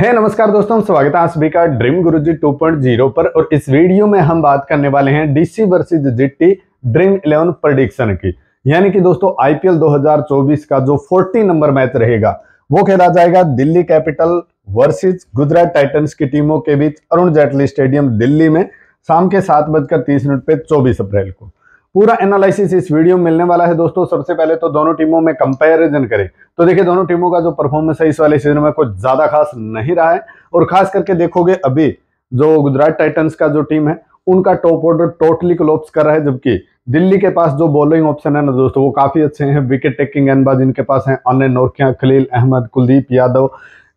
हे hey, नमस्कार दोस्तों स्वागत है आप सभी का ड्रीम गुरुजी 2.0 पर और इस वीडियो में हम बात करने वाले हैं DC versus GT Dream Eleven prediction की यानी कि दोस्तों आईपीएल 2024 का जो 40 नंबर मैच रहेगा वो खेला जाएगा Delhi capital versus Gujarat Titans की टीमों के बीच अरुण जेटली स्टेडियम दिल्ली में शाम के सात बजकर तीस मिनट पे चौबीस अप्रैल को पूरा एनालिसिस इस वीडियो में मिलने वाला है दोस्तों सबसे पहले तो दोनों टीमों में कंपैरिजन करें तो देखिए दोनों टीमों का जो परफॉर्मेंस है इस वाले सीजन में कुछ ज़्यादा खास नहीं रहा है और खास करके देखोगे अभी जो गुजरात टाइटन्स का जो टीम है उनका टॉप ऑर्डर टोटली क्लोप्स कर रहा है जबकि दिल्ली के पास जो बॉलिंग ऑप्शन है ना दोस्तों वो काफ़ी अच्छे हैं विकेट टेकिंग गेंदबाज इनके पास हैं अनिल नोरखिया खलील अहमद कुलदीप यादव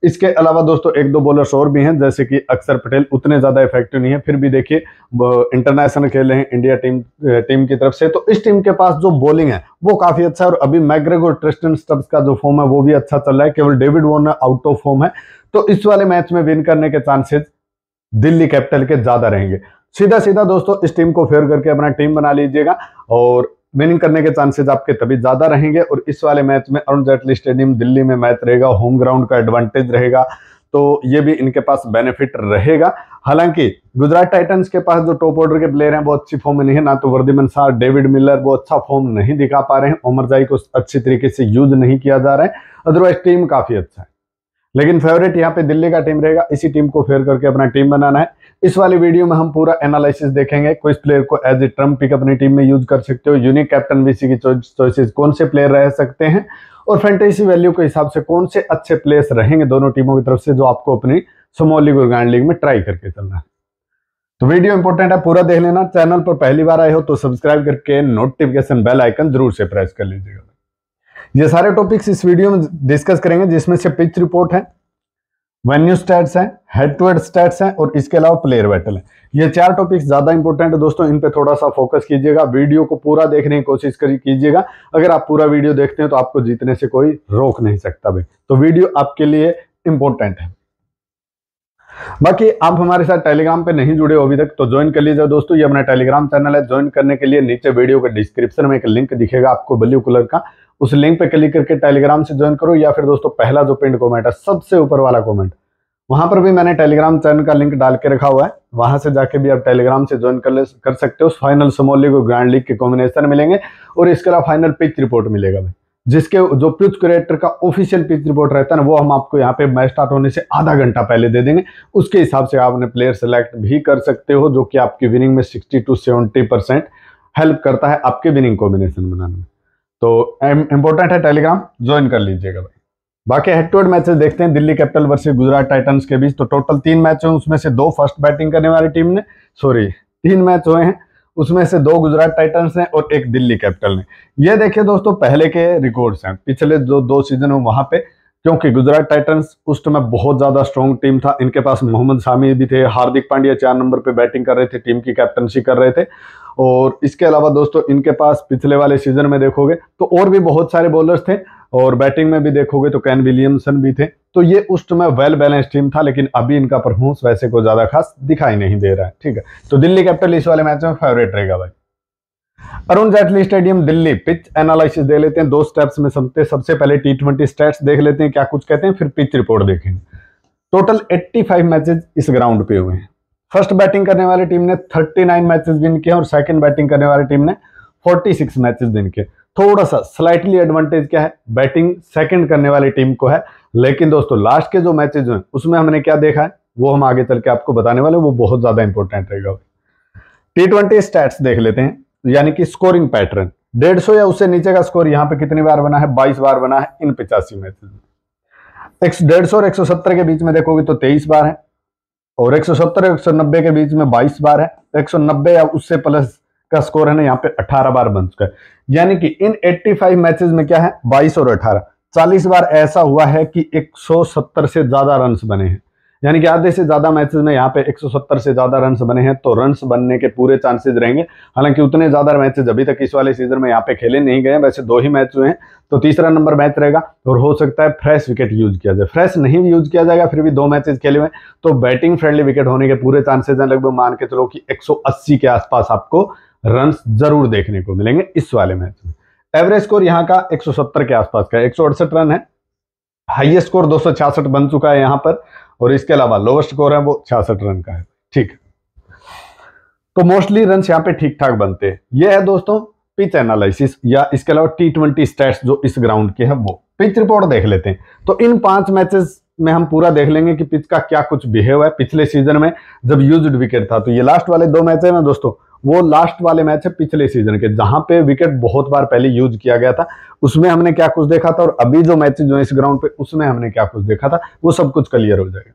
इसके अलावा दोस्तों एक दो बॉलर्स और भी हैं जैसे कि अक्षर पटेल उतने ज़्यादा इफेक्टिव नहीं है फिर भी देखिए इंटरनेशनल खेले हैं इंडिया टीम टीम की तरफ से तो इस टीम के पास जो बॉलिंग है वो काफ़ी अच्छा है और अभी मैग्रेग और ट्रिस्टन स्टब्स का जो फॉर्म है वो भी अच्छा चल रहा है केवल David Warner out of form है तो इस वाले मैच में विन करने के चांसेज दिल्ली कैपिटल के ज़्यादा रहेंगे सीधा सीधा दोस्तों इस टीम को फेयर करके अपना टीम बना लीजिएगा और विनिंग करने के चांसेस आपके तभी ज़्यादा रहेंगे और इस वाले मैच में अरुण जेटली स्टेडियम दिल्ली में मैच रहेगा होम ग्राउंड का एडवांटेज रहेगा तो ये भी इनके पास बेनिफिट रहेगा हालांकि गुजरात टाइटंस के पास जो टॉप ऑर्डर के प्लेयर हैं वो अच्छी फॉर्म में नहीं है ना तो वर्दीमन शाह डेविड मिलर वो अच्छा फॉर्म नहीं दिखा पा रहे हैं उमरजाई को अच्छी तरीके से यूज नहीं किया जा रहा है अदरवाइज टीम काफ़ी अच्छा है लेकिन फेवरेट यहाँ पे दिल्ली का टीम रहेगा इसी टीम को फेयर करके अपना टीम बनाना है इस वाली वीडियो में हम पूरा एनालिसिस देखेंगे कोई प्लेयर को एज ए ट्रम्प पिक अपनी टीम में यूज कर सकते हो यूनिक कैप्टन वीसी की चॉइसेस कौन से प्लेयर रह सकते हैं और फेंटेसी वैल्यू के हिसाब से कौन से अच्छे प्लेयर्स रहेंगे दोनों टीमों की तरफ से जो आपको अपनी समॉल लीग और ग्रैंड लीग में ट्राई करके चलना है तो वीडियो इंपॉर्टेंट है पूरा देख लेना चैनल पर पहली बार आए हो तो सब्सक्राइब करके नोटिफिकेशन बेल आइकन जरूर से प्रेस कर लीजिएगा ये सारे टॉपिक्स इस वीडियो में डिस्कस करेंगे जिसमें से पिच रिपोर्ट है वेन्यू स्टैट्स हैं हेड टू हेड स्टैट्स हैं और इसके अलावा प्लेयर बैटल है ये चार टॉपिक्स ज़्यादा इंपॉर्टेंट है दोस्तों इन पे थोड़ा सा फोकस कीजिएगा वीडियो को पूरा देखने की कोशिश करी कीजिएगा अगर आप पूरा वीडियो देखते हैं तो आपको जीतने से कोई रोक नहीं सकता भाई तो वीडियो आपके लिए इंपॉर्टेंट है बाकी आप हमारे साथ टेलीग्राम पे नहीं जुड़े हो अभी तक तो ज्वाइन कर लीजिए दोस्तों ये अपना टेलीग्राम चैनल है ज्वाइन करने के लिए नीचे वीडियो के डिस्क्रिप्शन में एक लिंक दिखेगा आपको ब्लू कलर का उस लिंक पे क्लिक करके टेलीग्राम से ज्वाइन करो या फिर दोस्तों पहला जो पिंड कॉमेंट है सबसे ऊपर वाला कॉमेंट वहां पर भी मैंने टेलीग्राम चैनल का लिंक डाल के रखा हुआ है वहां से जाके भी आप टेलीग्राम से ज्वाइन कर कर सकते हो फाइनल स्मॉल और ग्रैंड लीग के कॉम्बिनेशन मिलेंगे और इसके अलावा फाइनल पिच रिपोर्ट मिलेगा भाई जिसके जो पिच क्रिएटर का ऑफिशियल पिच रिपोर्ट रहता है ना वो हम आपको यहाँ पे मैच स्टार्ट होने से आधा घंटा पहले दे देंगे उसके हिसाब से आप अपने प्लेयर सेलेक्ट भी कर सकते हो जो कि आपकी विनिंग में 60 टू 70 परसेंट हेल्प करता है आपके विनिंग कॉम्बिनेशन बनाने में तो इंपॉर्टेंट है टेलीग्राम ज्वाइन कर लीजिएगा भाई बाकी हेड टू हेड मैचेस देखते हैं Delhi capital versus Gujarat Titans के बीच तो टोटल तीन मैच हुए उसमें से दो फर्स्ट बैटिंग करने वाली टीम ने सॉरी तीन मैच हुए हैं उसमें से दो गुजरात टाइटन्स हैं और एक दिल्ली कैपिटल ने ये देखिए दोस्तों पहले के रिकॉर्ड्स हैं पिछले जो दो, दो सीजन है वहां पे क्योंकि गुजरात टाइटंस उस समय बहुत ज़्यादा स्ट्रॉन्ग टीम था इनके पास मोहम्मद शामी भी थे हार्दिक पांड्या चार नंबर पे बैटिंग कर रहे थे टीम की कैप्टनशी कर रहे थे और इसके अलावा दोस्तों इनके पास पिछले वाले सीजन में देखोगे तो और भी बहुत सारे बॉलर्स थे और बैटिंग में भी देखोगे तो कैन विलियमसन भी थे तो ये उस समय वेल बैलेंस टीम था लेकिन अभी इनका परफॉर्मेंस वैसे को ज़्यादा खास दिखाई नहीं दे रहा है ठीक है तो दिल्ली कैपिटल इस वाले मैच में फेवरेट रहेगा भाई Arun Jaitley stadium Delhi pitch analysis दे लेते हैं दो स्टेप्स में समझते सबसे पहले टी ट्वेंटी स्टेट्स देख लेते हैं क्या कुछ कहते हैं फिर पिच रिपोर्ट देखेंगे टोटल 85 मैचेस इस ग्राउंड पे हुए हैं फर्स्ट बैटिंग करने वाली टीम ने 39 मैचेस विन किया और सेकंड बैटिंग करने वाली टीम ने 46 मैचेस विन किए थोड़ा सा स्लाइटली एडवांटेज क्या है बैटिंग सेकेंड करने वाली टीम को है लेकिन दोस्तों लास्ट के जो मैचेज हुए उसमें हमने क्या देखा है वो हम आगे चल के आपको बताने वाले वो बहुत ज़्यादा इंपॉर्टेंट रहेगा टी ट्वेंटी स्टैट्स देख लेते हैं यानी कि स्कोरिंग पैटर्न डेढ़ सौ या उससे नीचे का स्कोर यहाँ पे कितनी बार बना है बाईस बार बना है इन पिचासी मैच में एक डेढ़ सौ और एक सौ सत्तर के बीच में देखोगे तो तेईस बार है और एक सौ सत्तर एक सौ नब्बे के बीच में बाईस बार है एक सौ नब्बे या उससे प्लस का स्कोर है ना यहाँ पे अठारह बार बन चुका है यानी कि इन एट्टी फाइव मैचेज में क्या है बाईस और अठारह चालीस बार ऐसा हुआ है कि एक सौ सत्तर से ज्यादा रन बने हैं यानी कि आधे से ज़्यादा मैचेस में यहाँ पे 170 से ज़्यादा रन बने हैं तो रन बनने के पूरे चांसेस रहेंगे हालांकि उतने ज़्यादा मैचेस अभी तक इस वाले सीजन में यहाँ पे खेले नहीं गए वैसे दो ही मैच हुए हैं तो तीसरा नंबर मैच रहेगा और हो सकता है फ्रेश विकेट यूज किया जाए फ्रेश नहीं यूज किया जाएगा फिर भी दो मैचेस खेले हुए तो बैटिंग फ्रेंडली विकेट होने के पूरे चांसेज हैं लगभग मान के चलो कि एक के आसपास आपको रन जरूर देखने को मिलेंगे इस वाले मैच में एवरेज स्कोर यहाँ का एक के आसपास का एक रन है हाईएस्ट स्कोर दो बन चुका है यहाँ पर और इसके अलावा लोवेस्ट स्कोर है वो छियासठ रन का है ठीक तो मोस्टली रन यहाँ पे ठीक ठाक बनते हैं ये है दोस्तों पिच एनालिसिस या इसके अलावा टी ट्वेंटी स्टैट्स जो इस ग्राउंड के हैं वो पिच रिपोर्ट देख लेते हैं तो इन पांच मैचेस में हम पूरा देख लेंगे कि पिच का क्या कुछ बिहेव है पिछले सीजन में जब यूज्ड विकेट था तो ये लास्ट वाले दो मैच है ना दोस्तों वो लास्ट वाले मैच है पिछले सीजन के जहां पे विकेट बहुत बार पहले यूज किया गया था उसमें हमने क्या कुछ देखा था और अभी जो मैचेज हुए इस ग्राउंड पे उसमें हमने क्या कुछ देखा था वो सब कुछ क्लियर हो जाएगा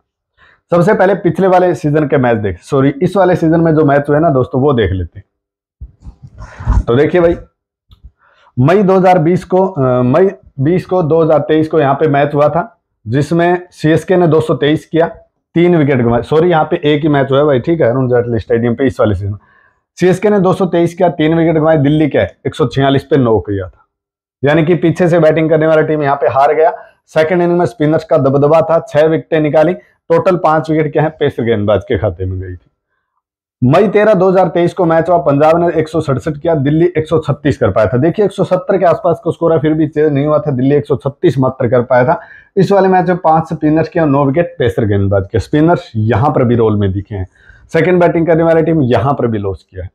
सबसे पहले पिछले वाले सीजन के मैच देख सॉरी इस वाले सीजन में जो मैच हुए ना दोस्तों वो देख लेते तो देखिए भाई मई 2020 को आ, मई 20 को 2023 को यहाँ पे मैच हुआ था जिसमें सीएसके ने 223 किया तीन विकेट गवाए सॉरी यहाँ पे एक ही मैच हुआ है भाई ठीक है अरुण जेटली स्टेडियम पे इस वाले सीजन सीएसके ने 223 किया तीन विकेट गवाए दिल्ली के है 146 पे नौ किया था यानी कि पीछे से बैटिंग करने वाला टीम यहाँ पे हार गया सेकंड इनिंग में स्पिनर्स का दबदबा था छह विकेटें निकाली टोटल पांच विकेट क्या है पेसर गेंदबाज के खाते में गई थी मई तेरह तेईस को मैच हुआ पंजाब ने एक किया दिल्ली छत्तीस कर पाया था देखिए 170 के आसपास का स्कोर है फिर भी चेंज नहीं हुआ था दिल्ली 136 मात्र कर पाया था इस वाले मैच में पांच स्पिनर्स के और नौ विकेट पेसर गेंदबाज के स्पिनर्स यहां पर भी रोल में दिखे हैं सेकेंड बैटिंग करने वाली टीम यहां पर भी लॉस किया है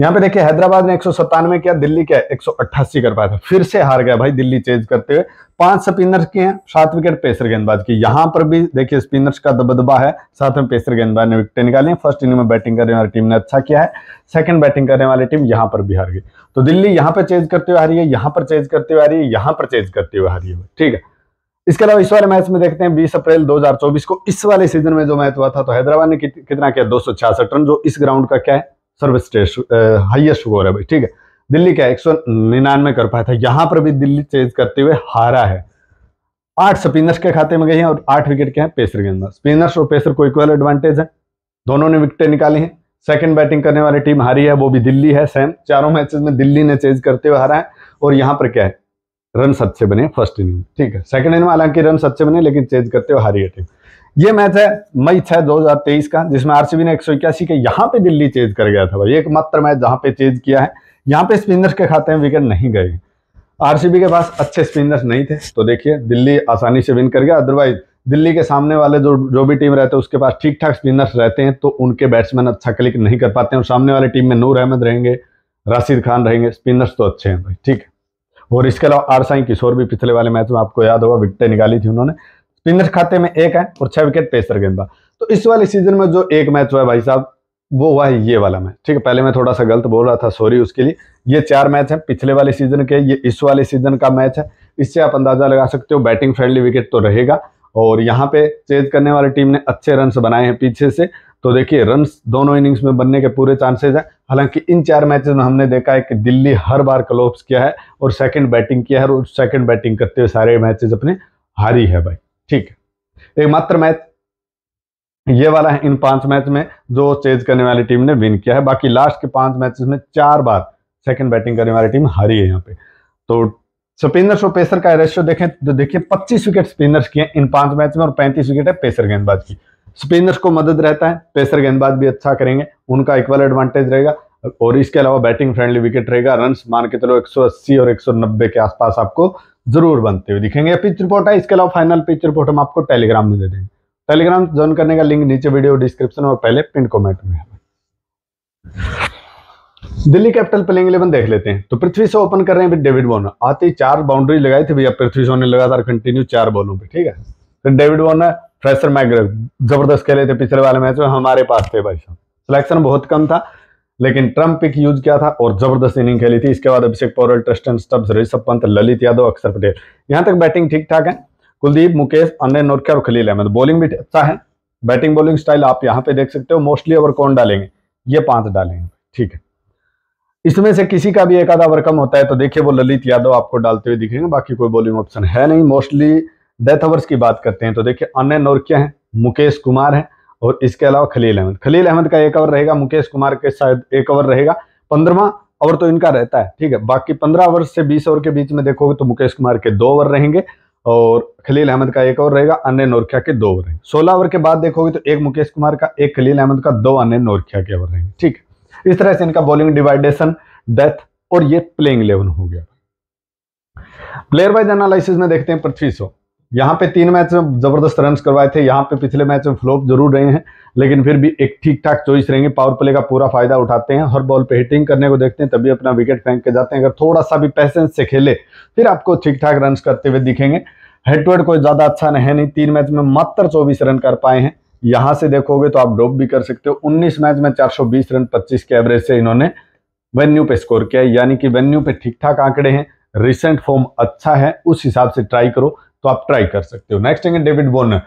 यहाँ पे देखिए हैदराबाद ने एक सौ किया दिल्ली क्या एक सौ कर पाया था फिर से हार गया भाई दिल्ली चेंज करते हुए पांच स्पिनर्स किए हैं सात विकेट पेसर गेंदबाज की यहाँ पर भी देखिए स्पिनर्स का दबदबा है साथ में पेसर गेंदबाज ने विकेट निकाली फर्स्ट इनिंग में बैटिंग करने वाली टीम ने अच्छा किया है सेकंड बैटिंग करने वाली टीम यहाँ पर भी हार गई तो दिल्ली यहाँ पर चेंज करते हुए हारी है यहाँ पर चेंज करते हुए हारी है यहाँ पर चेंज करते हुए हारी है ठीक है इसके अलावा इस वाले मैच में देखते हैं 20 अप्रैल 2024 को इस वाले सीजन में जो मैच हुआ था तो हैदराबाद ने कितना किया दो रन जो इस ग्राउंड का क्या है सर्वश्रेष्ठ हाइएस्ट स्कोर है भाई ठीक है दिल्ली क्या एक सौ निन्यानवे कर पाया था यहां पर भी दिल्ली चेज करते हुए हारा है आठ स्पिनर्स के खाते में गए हैं और आठ विकेट के हैं पेसर के अंदर स्पिनर्स और पेसर को इक्वल एडवांटेज है दोनों ने विकेटें निकाली हैं सेकंड बैटिंग करने वाली टीम हारी है वो भी दिल्ली है सेम चारों मैचेस में दिल्ली ने चेज करते हुए हारा है और यहाँ पर क्या है रन सच्चे बने फर्स्ट इनिंग ठीक है सेकंड इनिंग में हालांकि रन सच्चे बने लेकिन चेज करते हुए हारी है टीम ये मैच है मई छह 2023 का जिसमें आरसीबी ने एक के यहाँ पे दिल्ली चेज कर गया था भाई एकमात्र मैच जहाँ पे चेज किया है यहाँ पे स्पिनर्स के खाते में विकेट नहीं गए आरसीबी के पास अच्छे स्पिनर्स नहीं थे तो देखिए दिल्ली आसानी से विन कर गया अदरवाइज दिल्ली के सामने वाले जो जो भी टीम रहते हैं उसके पास ठीक ठाक स्पिनर्स रहते हैं तो उनके बैट्समैन अच्छा क्लिक नहीं कर पाते हैं और सामने वाली टीम में नूर अहमद रहेंगे राशिद खान रहेंगे स्पिनर्स तो अच्छे हैं भाई ठीक है और इसके अलावा आर साई किशोर भी पिछले वाले मैच में आपको याद होगा विकटें निकाली थी उन्होंने स्पिनर खाते में एक है और छह विकेट पेसर गेंदा तो इस वाले सीजन में जो एक मैच हुआ है भाई साहब वो हुआ है ये वाला मैच ठीक है पहले मैं थोड़ा सा गलत बोल रहा था सॉरी उसके लिए ये चार मैच है पिछले वाले सीजन के ये इस वाले सीजन का मैच है इससे आप अंदाजा लगा सकते हो बैटिंग फ्रेंडली विकेट तो रहेगा और यहाँ पे चेज करने वाली टीम ने अच्छे रन बनाए हैं पीछे से तो देखिए रन दोनों इनिंग्स में बनने के पूरे चांसेस हैं हालांकि इन चार मैचेस में हमने देखा है कि दिल्ली हर बार क्लोप्स किया है और सेकंड बैटिंग किया है और सेकंड बैटिंग करते हुए सारे मैचेस अपने हारी है भाई ठीक है एकमात्र मैच ये वाला है इन पांच मैच में जो चेज करने वाली टीम ने विन किया है बाकी लास्ट के पांच मैच में चार बार सेकंड बैटिंग करने वाली टीम हारी है यहाँ पे तो स्पिनर्स और पेसर का रेशियो देखें तो देखिए 25 विकेट स्पिनर्स है इन पांच मैच में और 35 विकेट है पेसर गेंदबाज की स्पिनर्स को मदद रहता है पेसर गेंदबाज भी अच्छा करेंगे उनका इक्वल एडवांटेज रहेगा और इसके अलावा बैटिंग फ्रेंडली विकेट रहेगा रन मान के चलो 180 और 190 के आसपास आपको जरूर बनते हुए दिखेंगे पिच रिपोर्ट है इसके अलावा फाइनल पिच रिपोर्ट हम आपको टेलीग्राम में दे देंगे टेलीग्राम ज्वाइन करने का लिंक नीचे वीडियो डिस्क्रिप्शन और पहले पिन कॉमेंट में है दिल्ली कैपिटल प्लेइंग इलेवन देख लेते हैं तो पृथ्वी शो ओपन कर रहे हैं डेविड वॉर्नर आते ही चार बाउंड्री लगाई थी भैया पृथ्वी शो ने लगातार कंटिन्यू चार बॉलों पे ठीक है फिर डेविड वॉर्नर फ्रेशर मैग्रेव जबरदस्त खेले थे पिछले वाले मैच में हमारे पास थे भाई साहब सिलेक्शन बहुत कम था लेकिन ट्रंप पिक यूज किया था और जबरदस्त इनिंग खेली थी इसके बाद अभिषेक पौरल ट्रस्टन स्टब्स ऋषभ पंत ललित यादव अक्षर पटेल यहां तक बैटिंग ठीक ठाक है कुलदीप मुकेश अन्य नोरकर और खलील अहमद बॉलिंग भी अच्छा है बैटिंग बॉलिंग स्टाइल आप यहाँ पे देख सकते हो मोस्टली ओवर कौन डालेंगे ये पांच डालेंगे ठीक है इसमें से किसी का भी एक आधा ओवर कम होता है तो देखिए वो ललित यादव आपको डालते हुए दिखेंगे बाकी कोई बॉलिंग ऑप्शन है नहीं मोस्टली डेथ ओवर्स की बात करते हैं तो देखिए अन्य नोरकिया हैं मुकेश कुमार हैं और इसके अलावा खलील अहमद खलील अहमद का एक ओवर रहेगा मुकेश कुमार के शायद एक ओवर रहेगा पंद्रवा ओवर तो इनका रहता है ठीक है बाकी पंद्रह ओवर से बीस ओवर के बीच में देखोगे तो मुकेश कुमार के दो ओवर रहेंगे और खलील अहमद का एक ओवर रहेगा अन्य नोरखिया के दो ओवर रहेंगे सोलह ओवर के बाद देखोगे तो एक मुकेश कुमार का एक खलील अहमद का दो अन्य नोरखिया के ओवर रहेंगे ठीक है इस तरह से इनका बॉलिंग डिवाइडेशन डेथ और ये प्लेइंग इलेवन हो गया प्लेयर वाइज एनालिसिस में देखते हैं पृथ्वी शो यहाँ पे तीन मैच में जबरदस्त रन करवाए थे यहाँ पे पिछले मैच में फ्लॉप जरूर रहे हैं लेकिन फिर भी एक ठीक ठाक चॉइस रहेंगे पावर प्ले का पूरा फायदा उठाते हैं हर बॉल पे हिटिंग करने को देखते हैं तभी अपना विकेट फेंक के जाते हैं अगर थोड़ा सा भी पैसेंस से खेले फिर आपको ठीक ठाक रन करते हुए दिखेंगे हेड टू हेड कोई ज़्यादा अच्छा नहीं है नहीं तीन मैच में मात्र चौबीस रन कर पाए हैं यहाँ से देखोगे तो आप ड्रॉप भी कर सकते हो उन्नीस मैच में चार रन पच्चीस के एवरेज से इन्होंने वेन्यू पे स्कोर किया यानी कि वेन्यू पे ठीक ठाक आंकड़े हैं रिसेंट फॉर्म अच्छा है उस हिसाब से ट्राई करो तो आप ट्राई कर सकते हो नेक्स्ट है डेविड वॉर्नर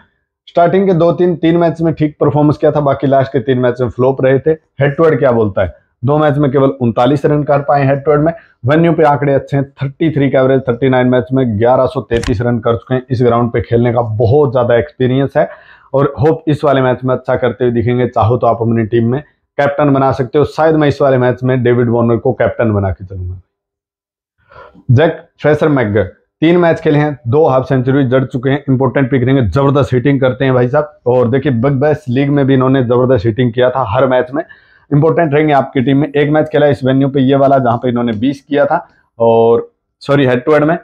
स्टार्टिंग के दो तीन तीन मैच में ठीक परफॉर्मेंस किया था बाकी लास्ट के तीन मैच में फ्लोप रहे थे हेड टू हेड क्या बोलता है दो मैच में केवल उनतालीस रन कर पाए हेड टू हेड में वेन्यू पे आंकड़े अच्छे हैं थर्टी थ्री का एवरेज थर्टी नाइन मैच में ग्यारह सौ तैतीस रन कर चुके हैं इस ग्राउंड पे खेलने का बहुत ज़्यादा एक्सपीरियंस है और होप इस वाले मैच में अच्छा करते हुए दिखेंगे चाहो तो आप अपनी टीम में कैप्टन बना सकते हो शायद मैं इस वाले मैच में डेविड वॉर्नर को कैप्टन बना के चलूंगा जैक फ्रेसर मैगर तीन मैच खेले हैं दो हाफ सेंचुरी जड़ चुके हैं इंपोर्टेंट पिक रहेंगे जबरदस्त हिटिंग करते हैं भाई साहब और देखिए बिग बैस लीग में भी इन्होंने जबरदस्त हिटिंग किया था हर मैच में इंपोर्टेंट रहेंगे आपकी टीम में एक मैच खेला इस वेन्यू पे ये वाला जहां पे इन्होंने बीस किया था और सॉरी हेड टू हेड में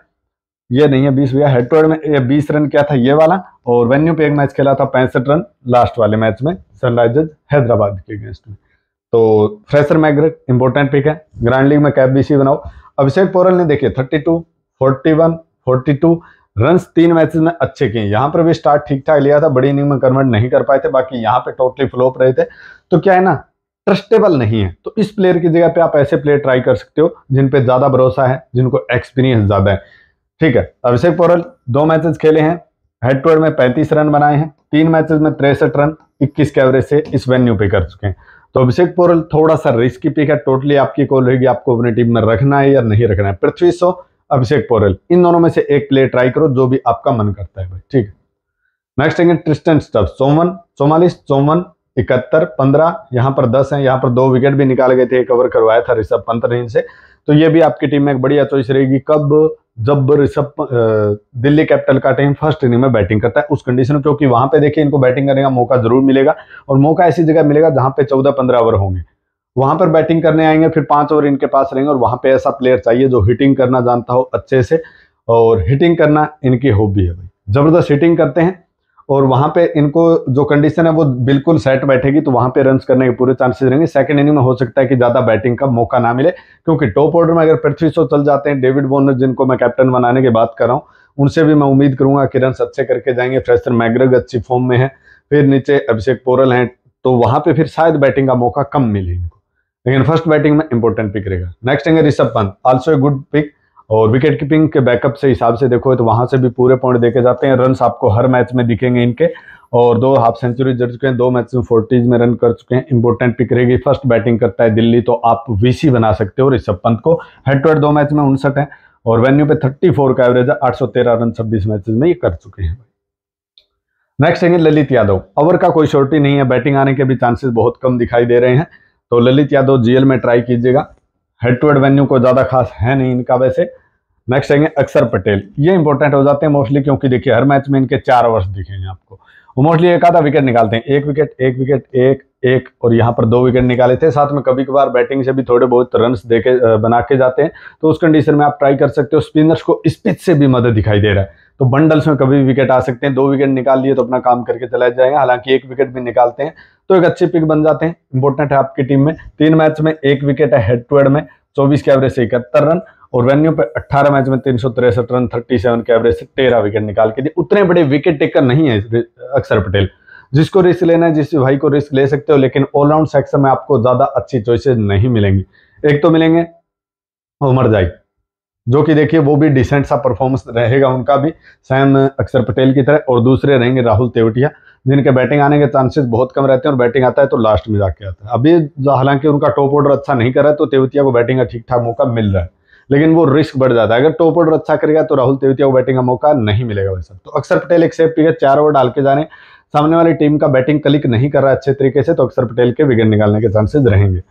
ये नहीं है बीस भैया हेड टू हेड में बीस रन किया था ये वाला और वेन्यू पे एक मैच खेला था पैंसठ रन लास्ट वाले मैच में सनराइजर्स हैदराबाद के अगेंस्ट में तो फ्रेशर मैग्रेट इंपोर्टेंट पिक है ग्रैंड लीग में कैप बनाओ अभिषेक पोरल ने देखिए thirty two forty one forty two run तीन मैचेस में अच्छे किए यहाँ पर भी स्टार्ट ठीक ठाक लिया था बड़ी इनिंग में कन्वर्ट नहीं कर पाए थे बाकी यहाँ पे टोटली फ्लोप रहे थे तो क्या है ना ट्रस्टेबल नहीं है तो इस प्लेयर की जगह पे आप ऐसे प्लेयर ट्राई कर सकते हो जिन पे ज्यादा भरोसा है जिनको एक्सपीरियंस ज्यादा है ठीक है अभिषेक पोरल दो मैचेस खेले हैं हेड टू हेड में 35 रन बनाए हैं तीन मैचेस में तिरसठ रन 21 के एवरेज से इस वेन्यू पे कर चुके हैं तो अभिषेक पोरल थोड़ा सा रिस्की पिक है टोटली आपकी कॉल होगी आपको अपनी टीम में रखना है या नहीं रखना है पृथ्वी सो अभिषेक पोरेल इन दोनों में से एक प्ले ट्राई करो जो भी आपका मन करता है भाई ठीक है नेक्स्ट है ट्रिस्टन स्टफ चौवन चौवालीस चौवन इकहत्तर पंद्रह यहाँ पर दस है यहाँ पर दो विकेट भी निकाल गए थे कवर करवाया था ऋषभ पंत ने इनसे तो ये भी आपकी टीम में एक बढ़िया चॉइस रहेगी कब जब ऋषभ दिल्ली कैपिटल का टीम फर्स्ट इनिंग में बैटिंग करता है उस कंडीशन में क्योंकि वहां पे देखिए इनको बैटिंग करने का मौका जरूर मिलेगा और मौका ऐसी जगह मिलेगा जहां पे चौदह पंद्रह ओवर होंगे वहां पर बैटिंग करने आएंगे फिर पांच ओवर इनके पास रहेंगे और वहां पे ऐसा प्लेयर चाहिए जो हिटिंग करना जानता हो अच्छे से और हिटिंग करना इनकी हॉबी है भाई जबरदस्त हिटिंग करते हैं और वहां पे इनको जो कंडीशन है वो बिल्कुल सेट बैठेगी तो वहां पे रन करने के पूरे चांसेस रहेंगे सेकंड इनिंग में हो सकता है कि ज्यादा बैटिंग का मौका ना मिले क्योंकि टॉप ऑर्डर में अगर पृथ्वी शो चल जाते हैं डेविड वॉर्नर जिनको मैं कैप्टन बनाने की बात कर रहा हूँ उनसे भी मैं उम्मीद करूंगा कि रन अच्छे करके जाएंगे फ्रेशर मैग्रग अच्छी फॉर्म में है फिर नीचे अभिषेक पोरल हैं तो वहां पर फिर शायद बैटिंग का मौका कम मिले इनको लेकिन फर्स्ट बैटिंग में इंपॉर्टेंट पिक रहेगा नेक्स्ट है Rishabh Pant also a good pick और विकेट कीपिंग के बैकअप से हिसाब से देखो तो वहां से भी पूरे पॉइंट देखे जाते हैं रन आपको हर मैच में दिखेंगे इनके और दो हाफ सेंचुरी जड़ चुके हैं दो मैच में फोर्टीज में रन कर चुके हैं इंपॉर्टेंट पिक रहेगी फर्स्ट बैटिंग करता है दिल्ली तो आप वीसी बना सकते हो ऋषभ पंत को हेड टू हेड दो मैच में उनसठ है और वेन्यू पे 34 का एवरेज है तेरह रन छब्बीस मैचेस में ये कर चुके हैं नेक्स्ट है ललित यादव ओवर का कोई शोर्टी नहीं है बैटिंग आने के भी चांसेस बहुत कम दिखाई दे रहे हैं तो ललित यादव जीएल में ट्राई कीजिएगा हेड टू हेड वेन्यू को ज़्यादा खास है नहीं इनका वैसे नेक्स्ट आएंगे अक्षर पटेल ये इंपॉर्टेंट हो जाते हैं मोस्टली क्योंकि देखिए हर मैच में इनके चार ओवर्स दिखेंगे आपको वो मोस्टली एक आधा विकेट निकालते हैं एक विकेट एक विकेट एक एक और यहाँ पर दो विकेट निकाले थे साथ में कभी कभार बैटिंग से भी थोड़े बहुत रन दे के बना के जाते हैं तो उस कंडीशन में आप ट्राई कर सकते हो स्पिनर्स को स्पिच से भी मदद दिखाई दे रहा है तो बंडल्स में कभी भी विकेट आ सकते हैं दो विकेट निकाल लिए तो अपना काम करके चला जाएगा हालांकि एक विकेट भी निकालते हैं तो एक अच्छे पिक बन जाते हैं इंपॉर्टेंट है आपकी टीम में तीन मैच में एक विकेट है हेड टू हेड में चौबीस के एवरेज से इकहत्तर रन और वेन्यू पे 18 मैच में तीन रन 37 के एवरेज से 13 विकेट निकाल के दिए उतने बड़े विकेट टेकर नहीं है अक्षर पटेल जिसको रिस्क लेना है जिस भाई को रिस्क ले सकते हो लेकिन ऑलराउंड सेक्शन में आपको ज़्यादा अच्छी चॉइसेस नहीं मिलेंगी एक तो मिलेंगे उमर जाई जो कि देखिए वो भी डिसेंट सा परफॉर्मेंस रहेगा उनका भी सैम अक्षर पटेल की तरह और दूसरे रहेंगे राहुल तेवटिया जिनके बैटिंग आने के चांसेस बहुत कम रहते हैं और बैटिंग आता है तो लास्ट में जाके आता है अभी हालांकि उनका टॉप ऑर्डर अच्छा नहीं कर रहा है तो तेवतिया को बैटिंग का ठीक ठाक मौका मिल रहा है लेकिन वो रिस्क बढ़ जाता है अगर टॉप ऑर्डर अच्छा करेगा तो राहुल तेवतिया को बैटिंग का मौका नहीं मिलेगा भाई साहब तो अक्सर पटेल एक सेफ पिकर चार ओवर डाल के जाने सामने वाली टीम का बैटिंग क्लिक नहीं कर रहा अच्छे तरीके से तो अक्सर पटेल के विकेट निकालने के चांसेज रहेंगे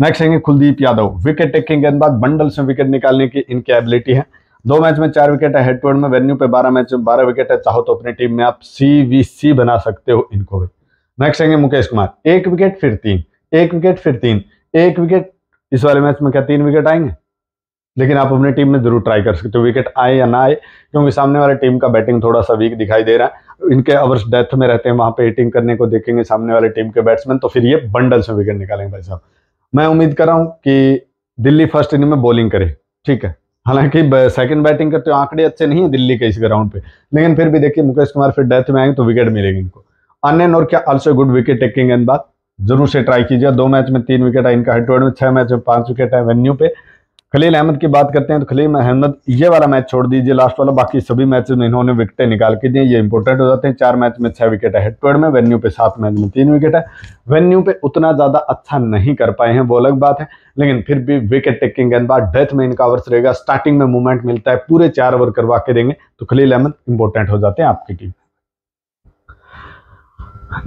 नेक्स्ट रहेंगे कुलदीप यादव विकेट टेकिंग बाद बंडल से विकेट निकालने की इनकी एबिलिटी है दो मैच में चार विकेट है हेड में वेन्यू पे बारह मैच में बारह विकेट है चाहो तो अपनी टीम में आप सी वी सी बना सकते हो इनको भी नेक्स्ट रहेंगे मुकेश कुमार एक विकेट फिर तीन एक विकेट फिर तीन एक विकेट इस वाले मैच में क्या तीन विकेट आएंगे लेकिन आप अपनी टीम में जरूर ट्राई कर सकते हो विकेट आए या ना आए क्योंकि सामने वाले टीम का बैटिंग थोड़ा सा वीक दिखाई दे रहा है इनके अवर्स डेथ में रहते हैं वहां पे हिटिंग करने को देखेंगे सामने वाले टीम के बैट्समैन तो फिर ये बंडल से विकेट निकालेंगे भाई साहब मैं उम्मीद कर रहा हूँ कि दिल्ली फर्स्ट इनिंग में बॉलिंग करे ठीक है हालांकि सेकंड बैटिंग करते हुए आंकड़े अच्छे नहीं है दिल्ली के इस ग्राउंड पे लेकिन फिर भी देखिए मुकेश कुमार फिर डेथ में आएंगे तो विकेट मिलेगी इनको अनन और क्या also good wicket taking and बात जरूर से ट्राई कीजिए दो मैच में तीन विकेट है इनका हेड टू हेड में छह मैच में पांच विकेट है वेन्यू पे खलील अहमद की बात करते हैं तो खलील अहमद ये वाला मैच छोड़ दीजिए लास्ट वाला बाकी सभी मैच में इन्होंने विकेटें निकाल के दी ये इंपॉर्टेंट हो जाते हैं चार मैच में छह विकेट है हेड में वेन्यू पे सात मैच में तीन विकेट है वेन्यू पे उतना ज़्यादा अच्छा नहीं कर पाए हैं वो अलग बात है लेकिन फिर भी विकेट टेकिंग गेंदबाज डेथ में इनका ओवर्स रहेगा स्टार्टिंग में मूवमेंट मिलता है पूरे चार ओवर करवा के देंगे तो खलील अहमद इंपॉर्टेंट हो जाते हैं आपकी टीम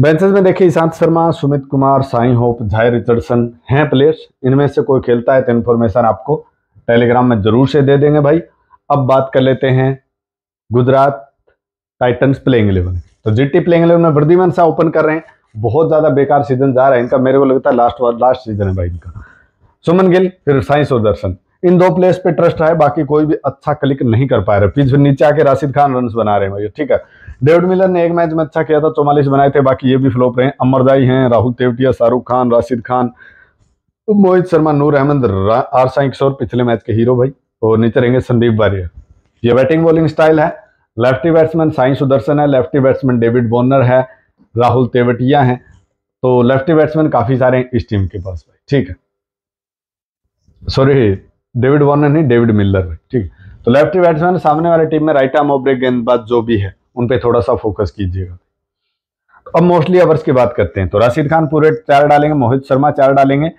बेंचेस में देखिए Ishant Sharma Sumit Kumar Sai Hope Jhye Richardson हैं प्लेयर्स इनमें से कोई खेलता है तो इन्फॉर्मेशन आपको टेलीग्राम में ज़रूर से दे देंगे भाई अब बात कर लेते हैं गुजरात टाइटन्स प्लेइंग इलेवन तो जीटी प्लेइंग इलेवन में वृद्धिमान शाह ओपन कर रहे हैं बहुत ज़्यादा बेकार सीजन जा रहा है इनका मेरे को लगता है लास्ट लास्ट सीजन है भाई इनका सुमन गिल फिर साइंस और दर्शन इन दो प्लेस पे ट्रस्ट है बाकी कोई भी अच्छा क्लिक नहीं कर पा रहे पीछे फिर नीचे आके राशिद खान रन बना रहे हैं भाई ठीक है डेविड मिलर ने एक मैच में अच्छा किया था चौवालीस बनाए थे बाकी ये भी फ्लोप रहे हैं अमरदाई हैं राहुल तेवटिया शाहरुख खान राशिद खान तो मोहित शर्मा नूर अहमद आर साई किशोर पिछले मैच के हीरो भाई और तो नीचे रहेंगे संदीप वारियर ये बैटिंग बॉलिंग स्टाइल है लेफ्टी बैट्समैन साई सुदर्शन है लेफ्टी बैट्समैन डेविड बॉर्नर है राहुल तेवटिया हैं तो लेफ्टी बैट्समैन काफी सारे हैं इस टीम के पास भाई ठीक है सॉरी डेविड वॉर्नर नहीं डेविड मिल्लर भाई ठीक तो लेफ्टी बैट्समैन सामने वाली टीम में राइट आर्म और ब्रेक गेंदबाज जो भी है उन पे थोड़ा सा फोकस कीजिएगा अब मोस्टली अवर्स की बात करते हैं तो राशिद खान पूरे चार डालेंगे मोहित शर्मा चार डालेंगे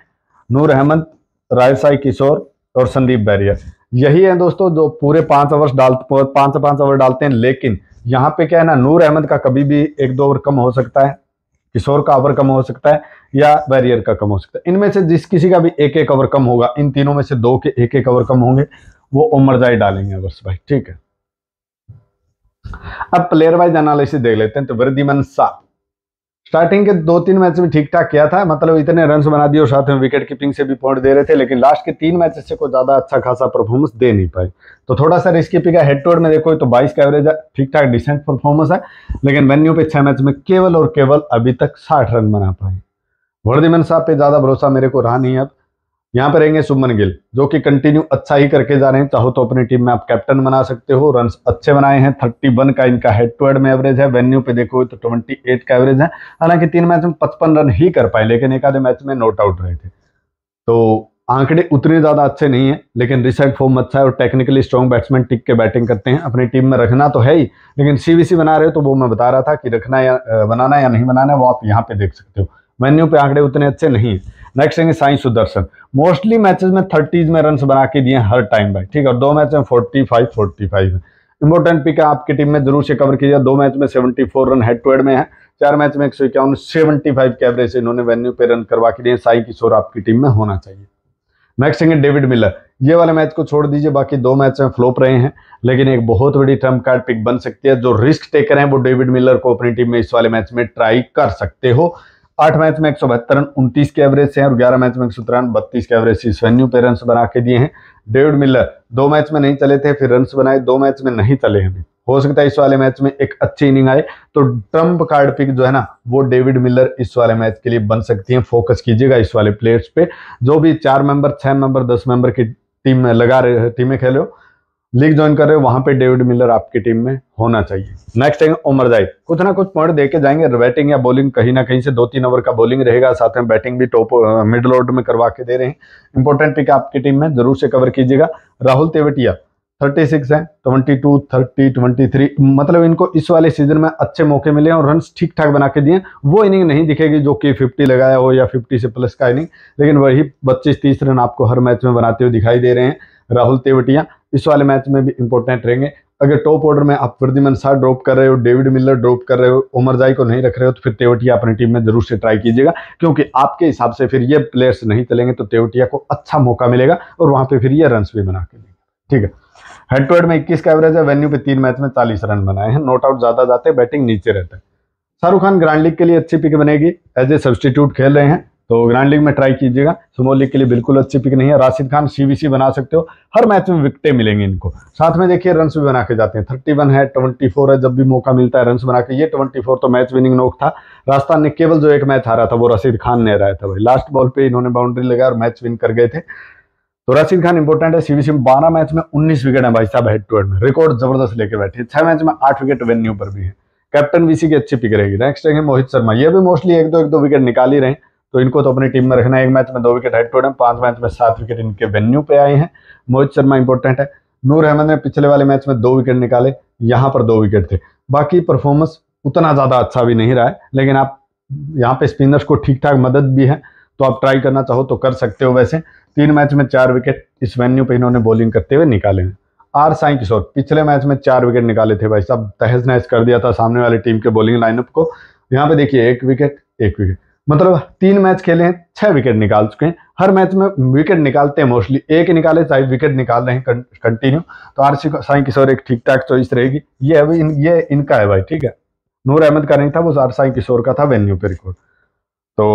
नूर अहमद राय साई किशोर और संदीप बैरिया यही है दोस्तों जो पूरे पांच ओवर डाल से पांच ओवर डालते हैं लेकिन यहाँ पे क्या है ना नूर अहमद का कभी भी एक दो ओवर कम हो सकता है किशोर का ओवर कम हो सकता है या बैरियर का कम हो सकता है इनमें से जिस किसी का भी एक एक ओवर कम होगा इन तीनों में से दो के एक एक ओवर कम होंगे वो जाए डालेंगे वर्ष भाई ठीक है अब प्लेयर वाइज एनालिसिस देख लेते हैं तो वृद्धिमन शाह स्टार्टिंग के दो तीन मैच में ठीक ठाक किया था मतलब इतने रन बना दिए और साथ में विकेट कीपिंग से भी पॉइंट दे रहे थे लेकिन लास्ट के तीन मैचेस से कोई ज़्यादा अच्छा खासा परफॉर्मेंस दे नहीं पाए तो थोड़ा सा रिस्की पिका हेड टू में देखो तो 22 का एवरेज ठीक ठाक डिसेंट परफॉर्मेंस है लेकिन वेन्यू पे छह मैच में केवल और केवल अभी तक साठ रन बना पाए वर्दीमन साहब पे ज़्यादा भरोसा मेरे को रहा नहीं अब यहाँ पर रहेंगे सुमन गिल जो कि कंटिन्यू अच्छा ही करके जा रहे हैं चाहो तो अपनी टीम में आप कैप्टन बना सकते हो रन अच्छे बनाए हैं थर्टी वन का इनका हेड टू हेड में एवरेज है वेन्यू पे देखो तो ट्वेंटी एट का एवरेज है हालांकि तीन मैच में पचपन रन ही कर पाए लेकिन एक आधे मैच में नोट आउट रहे थे तो आंकड़े उतने ज़्यादा अच्छे नहीं है लेकिन रिसेंट फॉर्म अच्छा है और टेक्निकली स्ट्रॉन्ग बैट्समैन टिक के बैटिंग करते हैं अपनी टीम में रखना तो है ही लेकिन सी बना रहे हो तो वो मैं बता रहा था कि रखना या बनाना या नहीं बनाना वो आप यहाँ पे देख सकते हो वेन्यू पे आंकड़े उतने अच्छे नहीं है नेक्स्ट रहेंगे साई सुदर्शन मोस्टली मैचेस में थर्टीज में रन बना के दिए हर टाइम भाई ठीक है और दो मैच में फोर्टी फाइव फोर्टी फाइव है इंपॉर्टेंट पिक है आपकी टीम में जरूर से कवर कीजिए दो मैच में seventy four run head to head में है चार मैच में एक सौ इक्यावन सेवेंटी फाइव के एवरेज इन्होंने वेन्यू पे रन करवा के दिए साई की शोर आपकी टीम में होना चाहिए नेक्स्ट रहेंगे डेविड मिलर ये वाले मैच को छोड़ दीजिए बाकी दो मैच में फ्लोप रहे हैं लेकिन एक बहुत बड़ी ट्रम्प कार्ड पिक बन सकती है जो रिस्क टेकर हैं वो डेविड मिलर को अपनी टीम में इस वाले मैच में ट्राई कर सकते हो आठ मैच में एक सौ बहत्तर उनतीस के एवरेज से हैं और ग्यारह मैच में एक सौ तिरान बत्तीस के एवरेज से वेन्यू पे रन बना के दिए हैं डेविड मिलर दो मैच में नहीं चले थे फिर रन बनाए दो मैच में नहीं चले हैं हो सकता है इस वाले मैच में एक अच्छी इनिंग आए तो ट्रम्प कार्ड पिक जो है ना वो डेविड मिलर इस वाले मैच के लिए बन सकती हैं फोकस कीजिएगा इस वाले प्लेयर्स पे जो भी चार मेंबर छह मेंबर दस मेंबर की टीम में लगा रहे टीमें खेलो लीग ज्वाइन कर रहे हो वहां पे डेविड मिलर आपकी टीम में होना चाहिए नेक्स्ट है उमर जाहिद कुछ ना कुछ पॉइंट देके जाएंगे बैटिंग या बॉलिंग कहीं ना कहीं से दो तीन ओवर का बॉलिंग रहेगा साथ में बैटिंग भी टॉप मिडल ऑर्डर में करवा के दे रहे हैं इंपॉर्टेंट पिक आपकी टीम में जरूर से कवर कीजिएगा राहुल तेवटिया थर्टी सिक्स है twenty two thirty twenty three मतलब इनको इस वाले सीजन में अच्छे मौके मिले और रन ठीक ठाक बना के दिए वो इनिंग नहीं दिखेगी जो कि फिफ्टी लगाया हो या फिफ्टी से प्लस का इनिंग लेकिन वही पच्चीस तीस रन आपको हर मैच में बनाते हुए दिखाई दे रहे हैं राहुल तेवटिया इस वाले मैच में भी इंपॉर्टेंट रहेंगे अगर टॉप ऑर्डर में आप वृद्धिमन शाह ड्रॉप कर रहे हो डेविड मिलर ड्रॉप कर रहे हो उमर जाई को नहीं रख रहे हो तो फिर तेवटिया अपनी टीम में जरूर से ट्राई कीजिएगा क्योंकि आपके हिसाब से फिर ये प्लेयर्स नहीं चलेंगे तो तेवटिया को अच्छा मौका मिलेगा और वहां पे फिर ये रन भी बना के देंगे ठीक है हेड टू हेड में इक्कीस का एवरेज है वेन्यू पे तीन मैच में चालीस रन बनाए हैं नोट आउट ज़्यादा जाते बैटिंग नीचे रहते हैं शाहरुख खान ग्रांड लीग के लिए अच्छी पिक बनेगी एज ए सब्सटीट्यूट खेल रहे हैं तो ग्रैंड लीग में ट्राई कीजिएगा सुमो लीग के लिए बिल्कुल अच्छी पिक नहीं है राशिद खान सीबीसी बना सकते हो हर मैच में विकटें मिलेंगी इनको साथ में देखिए रन्स भी बना के जाते हैं थर्टी वन है ट्वेंटी फोर है जब भी मौका मिलता है रन्स बना के ये ट्वेंटी फोर तो मैच विनिंग नोक था राजस्थान ने केवल जो एक मैच हारा था वो रशीद खान ने हराया था भाई लास्ट बॉल पर इन्होंने बाउंड्री लगाया और मैच विन कर गए थे तो राशिद खान इंपॉर्टेंट है सीबीसी में बारह मैच में उन्नीस विकेट है भाई साहब हेड टू हेड में रिकॉर्ड जबरदस्त लेके बैठे छह मैच में आठ विकेट वेन्यू पर भी है कैप्टन बीसी की अच्छी पिक रहेगी नेक्स्ट रहेंगे मोहित शर्मा ये भी मोस्टली एक दो एक दो विकेट निकाल ही रहे हैं तो इनको तो अपनी टीम में रखना है एक मैच में दो विकेट हेड टू हेड पांच मैच में सात विकेट इनके वेन्यू पे आए हैं मोहित शर्मा इंपॉर्टेंट है नूर अहमद ने पिछले वाले मैच में दो विकेट निकाले यहाँ पर दो विकेट थे बाकी परफॉर्मेंस उतना ज़्यादा अच्छा भी नहीं रहा है लेकिन आप यहाँ पे स्पिनर्स को ठीक ठाक मदद भी है तो आप ट्राई करना चाहो तो कर सकते हो वैसे तीन मैच में चार विकेट इस वेन्यू पे इन्होंने बॉलिंग करते हुए निकाले हैं आर साई किशोर पिछले मैच में चार विकेट निकाले थे भाई साहब तहस नहस कर दिया था सामने वाली टीम के बॉलिंग लाइनअप को यहाँ पे देखिए एक विकेट एक विकेट मतलब तीन मैच खेले हैं छह विकेट निकाल चुके हैं हर मैच में विकेट निकालते हैं मोस्टली एक निकाले चाहे विकेट निकाल रहे हैं कंटिन्यू तो आर सी साई किशोर एक ठीक ठाक चॉइस रहेगी ये अभी इन, ये इनका है भाई ठीक है नूर अहमद का नहीं था वो आर साई किशोर का था वेन्यू पे रिकॉर्ड तो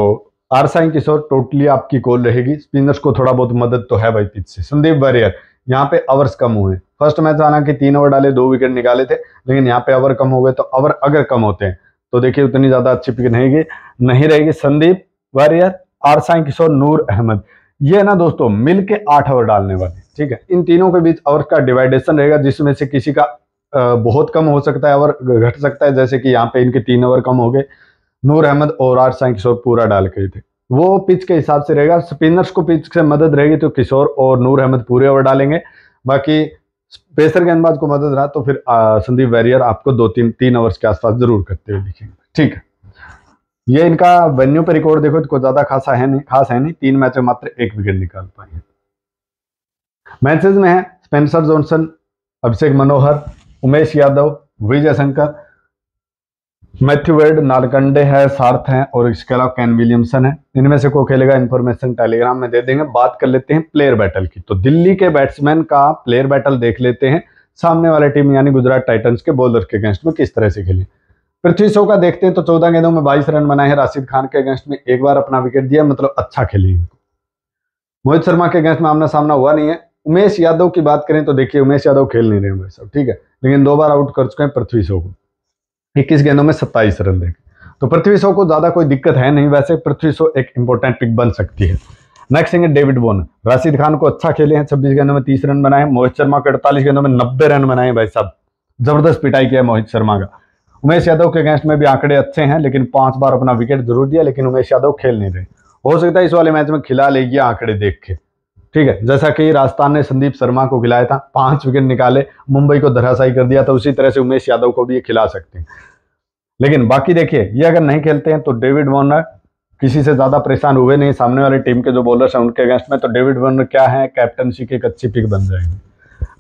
आर साई किशोर टोटली आपकी कॉल रहेगी स्पिनर्स को थोड़ा बहुत मदद तो है भाई पिच से संदीप वरियर यहाँ पे अवर्स कम हुए फर्स्ट मैच आना कि तीन ओवर डाले दो विकेट निकाले थे लेकिन यहाँ पे अवर कम हो गए तो अवर अगर कम होते हैं तो देखिए उतनी ज़्यादा अच्छी पिक नहीं नहीं रहेगी संदीप वारियर आर साई किशोर नूर अहमद ये ना दोस्तों मिल के आठ ओवर डालने वाले ठीक है इन तीनों के बीच ओवर का डिवाइडेशन रहेगा जिसमें से किसी का बहुत कम हो सकता है ओवर घट सकता है जैसे कि यहाँ पे इनके तीन ओवर कम हो गए नूर अहमद और आर साई किशोर पूरा डाल गए थे वो पिच के हिसाब से रहेगा स्पिनर्स को पिच से मदद रहेगी तो किशोर और नूर अहमद पूरे ओवर डालेंगे बाकी बेहतर गेंदबाज को मदद रहा तो फिर संदीप वैरियर आपको दो तीन तीन ओवर्स के आसपास जरूर करते हुए दिखेंगे ठीक है ये इनका वेन्यू पे रिकॉर्ड देखो तो ज्यादा खासा है नहीं खास है नहीं तीन मैच में मात्र एक विकेट निकाल पाए हैं मैचेस में है Spencer Johnson Abhishek Manohar Umesh Yadav Vijay Shankar Matthew Wade नारकंडे है सार्थ है और इसके अलावा कैन विलियमसन है इनमें से कोई खेलेगा इन्फॉर्मेशन टेलीग्राम में दे देंगे बात कर लेते हैं प्लेयर बैटल की तो दिल्ली के बैट्समैन का प्लेयर बैटल देख लेते हैं सामने वाले टीम यानी गुजरात टाइटंस के बॉलर के अगेंस्ट में किस तरह से खेले पृथ्वी शो का देखते हैं तो चौदह गेंदों में बाईस रन बनाए हैं राशिद खान के अगेंस्ट में एक बार अपना विकेट दिया मतलब अच्छा खेले मोहित शर्मा के अगेंस्ट में आमना सामना हुआ नहीं है उमेश यादव की बात करें तो देखिए उमेश यादव खेल नहीं रहे हैं भाई साहब ठीक है लेकिन दो बार आउट कर चुके हैं पृथ्वी शो को इक्कीस गेंदों में सत्ताईस रन देंगे तो पृथ्वी शो को ज़्यादा कोई दिक्कत है नहीं वैसे पृथ्वी शो एक इंपॉर्टेंट पिक बन सकती है नेक्स्ट है डेविड बोन राशिद खान को अच्छा खेले हैं छब्बीस गेंदों में तीस रन बनाए मोहित शर्मा को अड़तालीस गेंदों में नब्बे रन बनाए भाई साहब जबरदस्त पिटाई किया मोहित शर्मा का उमेश यादव के अगेंस्ट में भी आंकड़े अच्छे हैं लेकिन पांच बार अपना विकेट जरूर दिया लेकिन उमेश यादव खेल नहीं रहे हो सकता है इस वाले मैच में खिला लेगी आंकड़े देख के ठीक है जैसा कि राजस्थान ने संदीप शर्मा को खिलाया था पांच विकेट निकाले मुंबई को धराशाई कर दिया था उसी तरह से उमेश यादव को भी ये खिला सकते हैं लेकिन बाकी देखिए ये अगर नहीं खेलते हैं तो डेविड वॉर्नर किसी से ज़्यादा परेशान हुए नहीं सामने वाली टीम के जो बॉलर्स हैं उनके अगेंस्ट में तो डेविड वॉर्नर क्या है कैप्टनशी के एक अच्छी पिक बन जाएंगे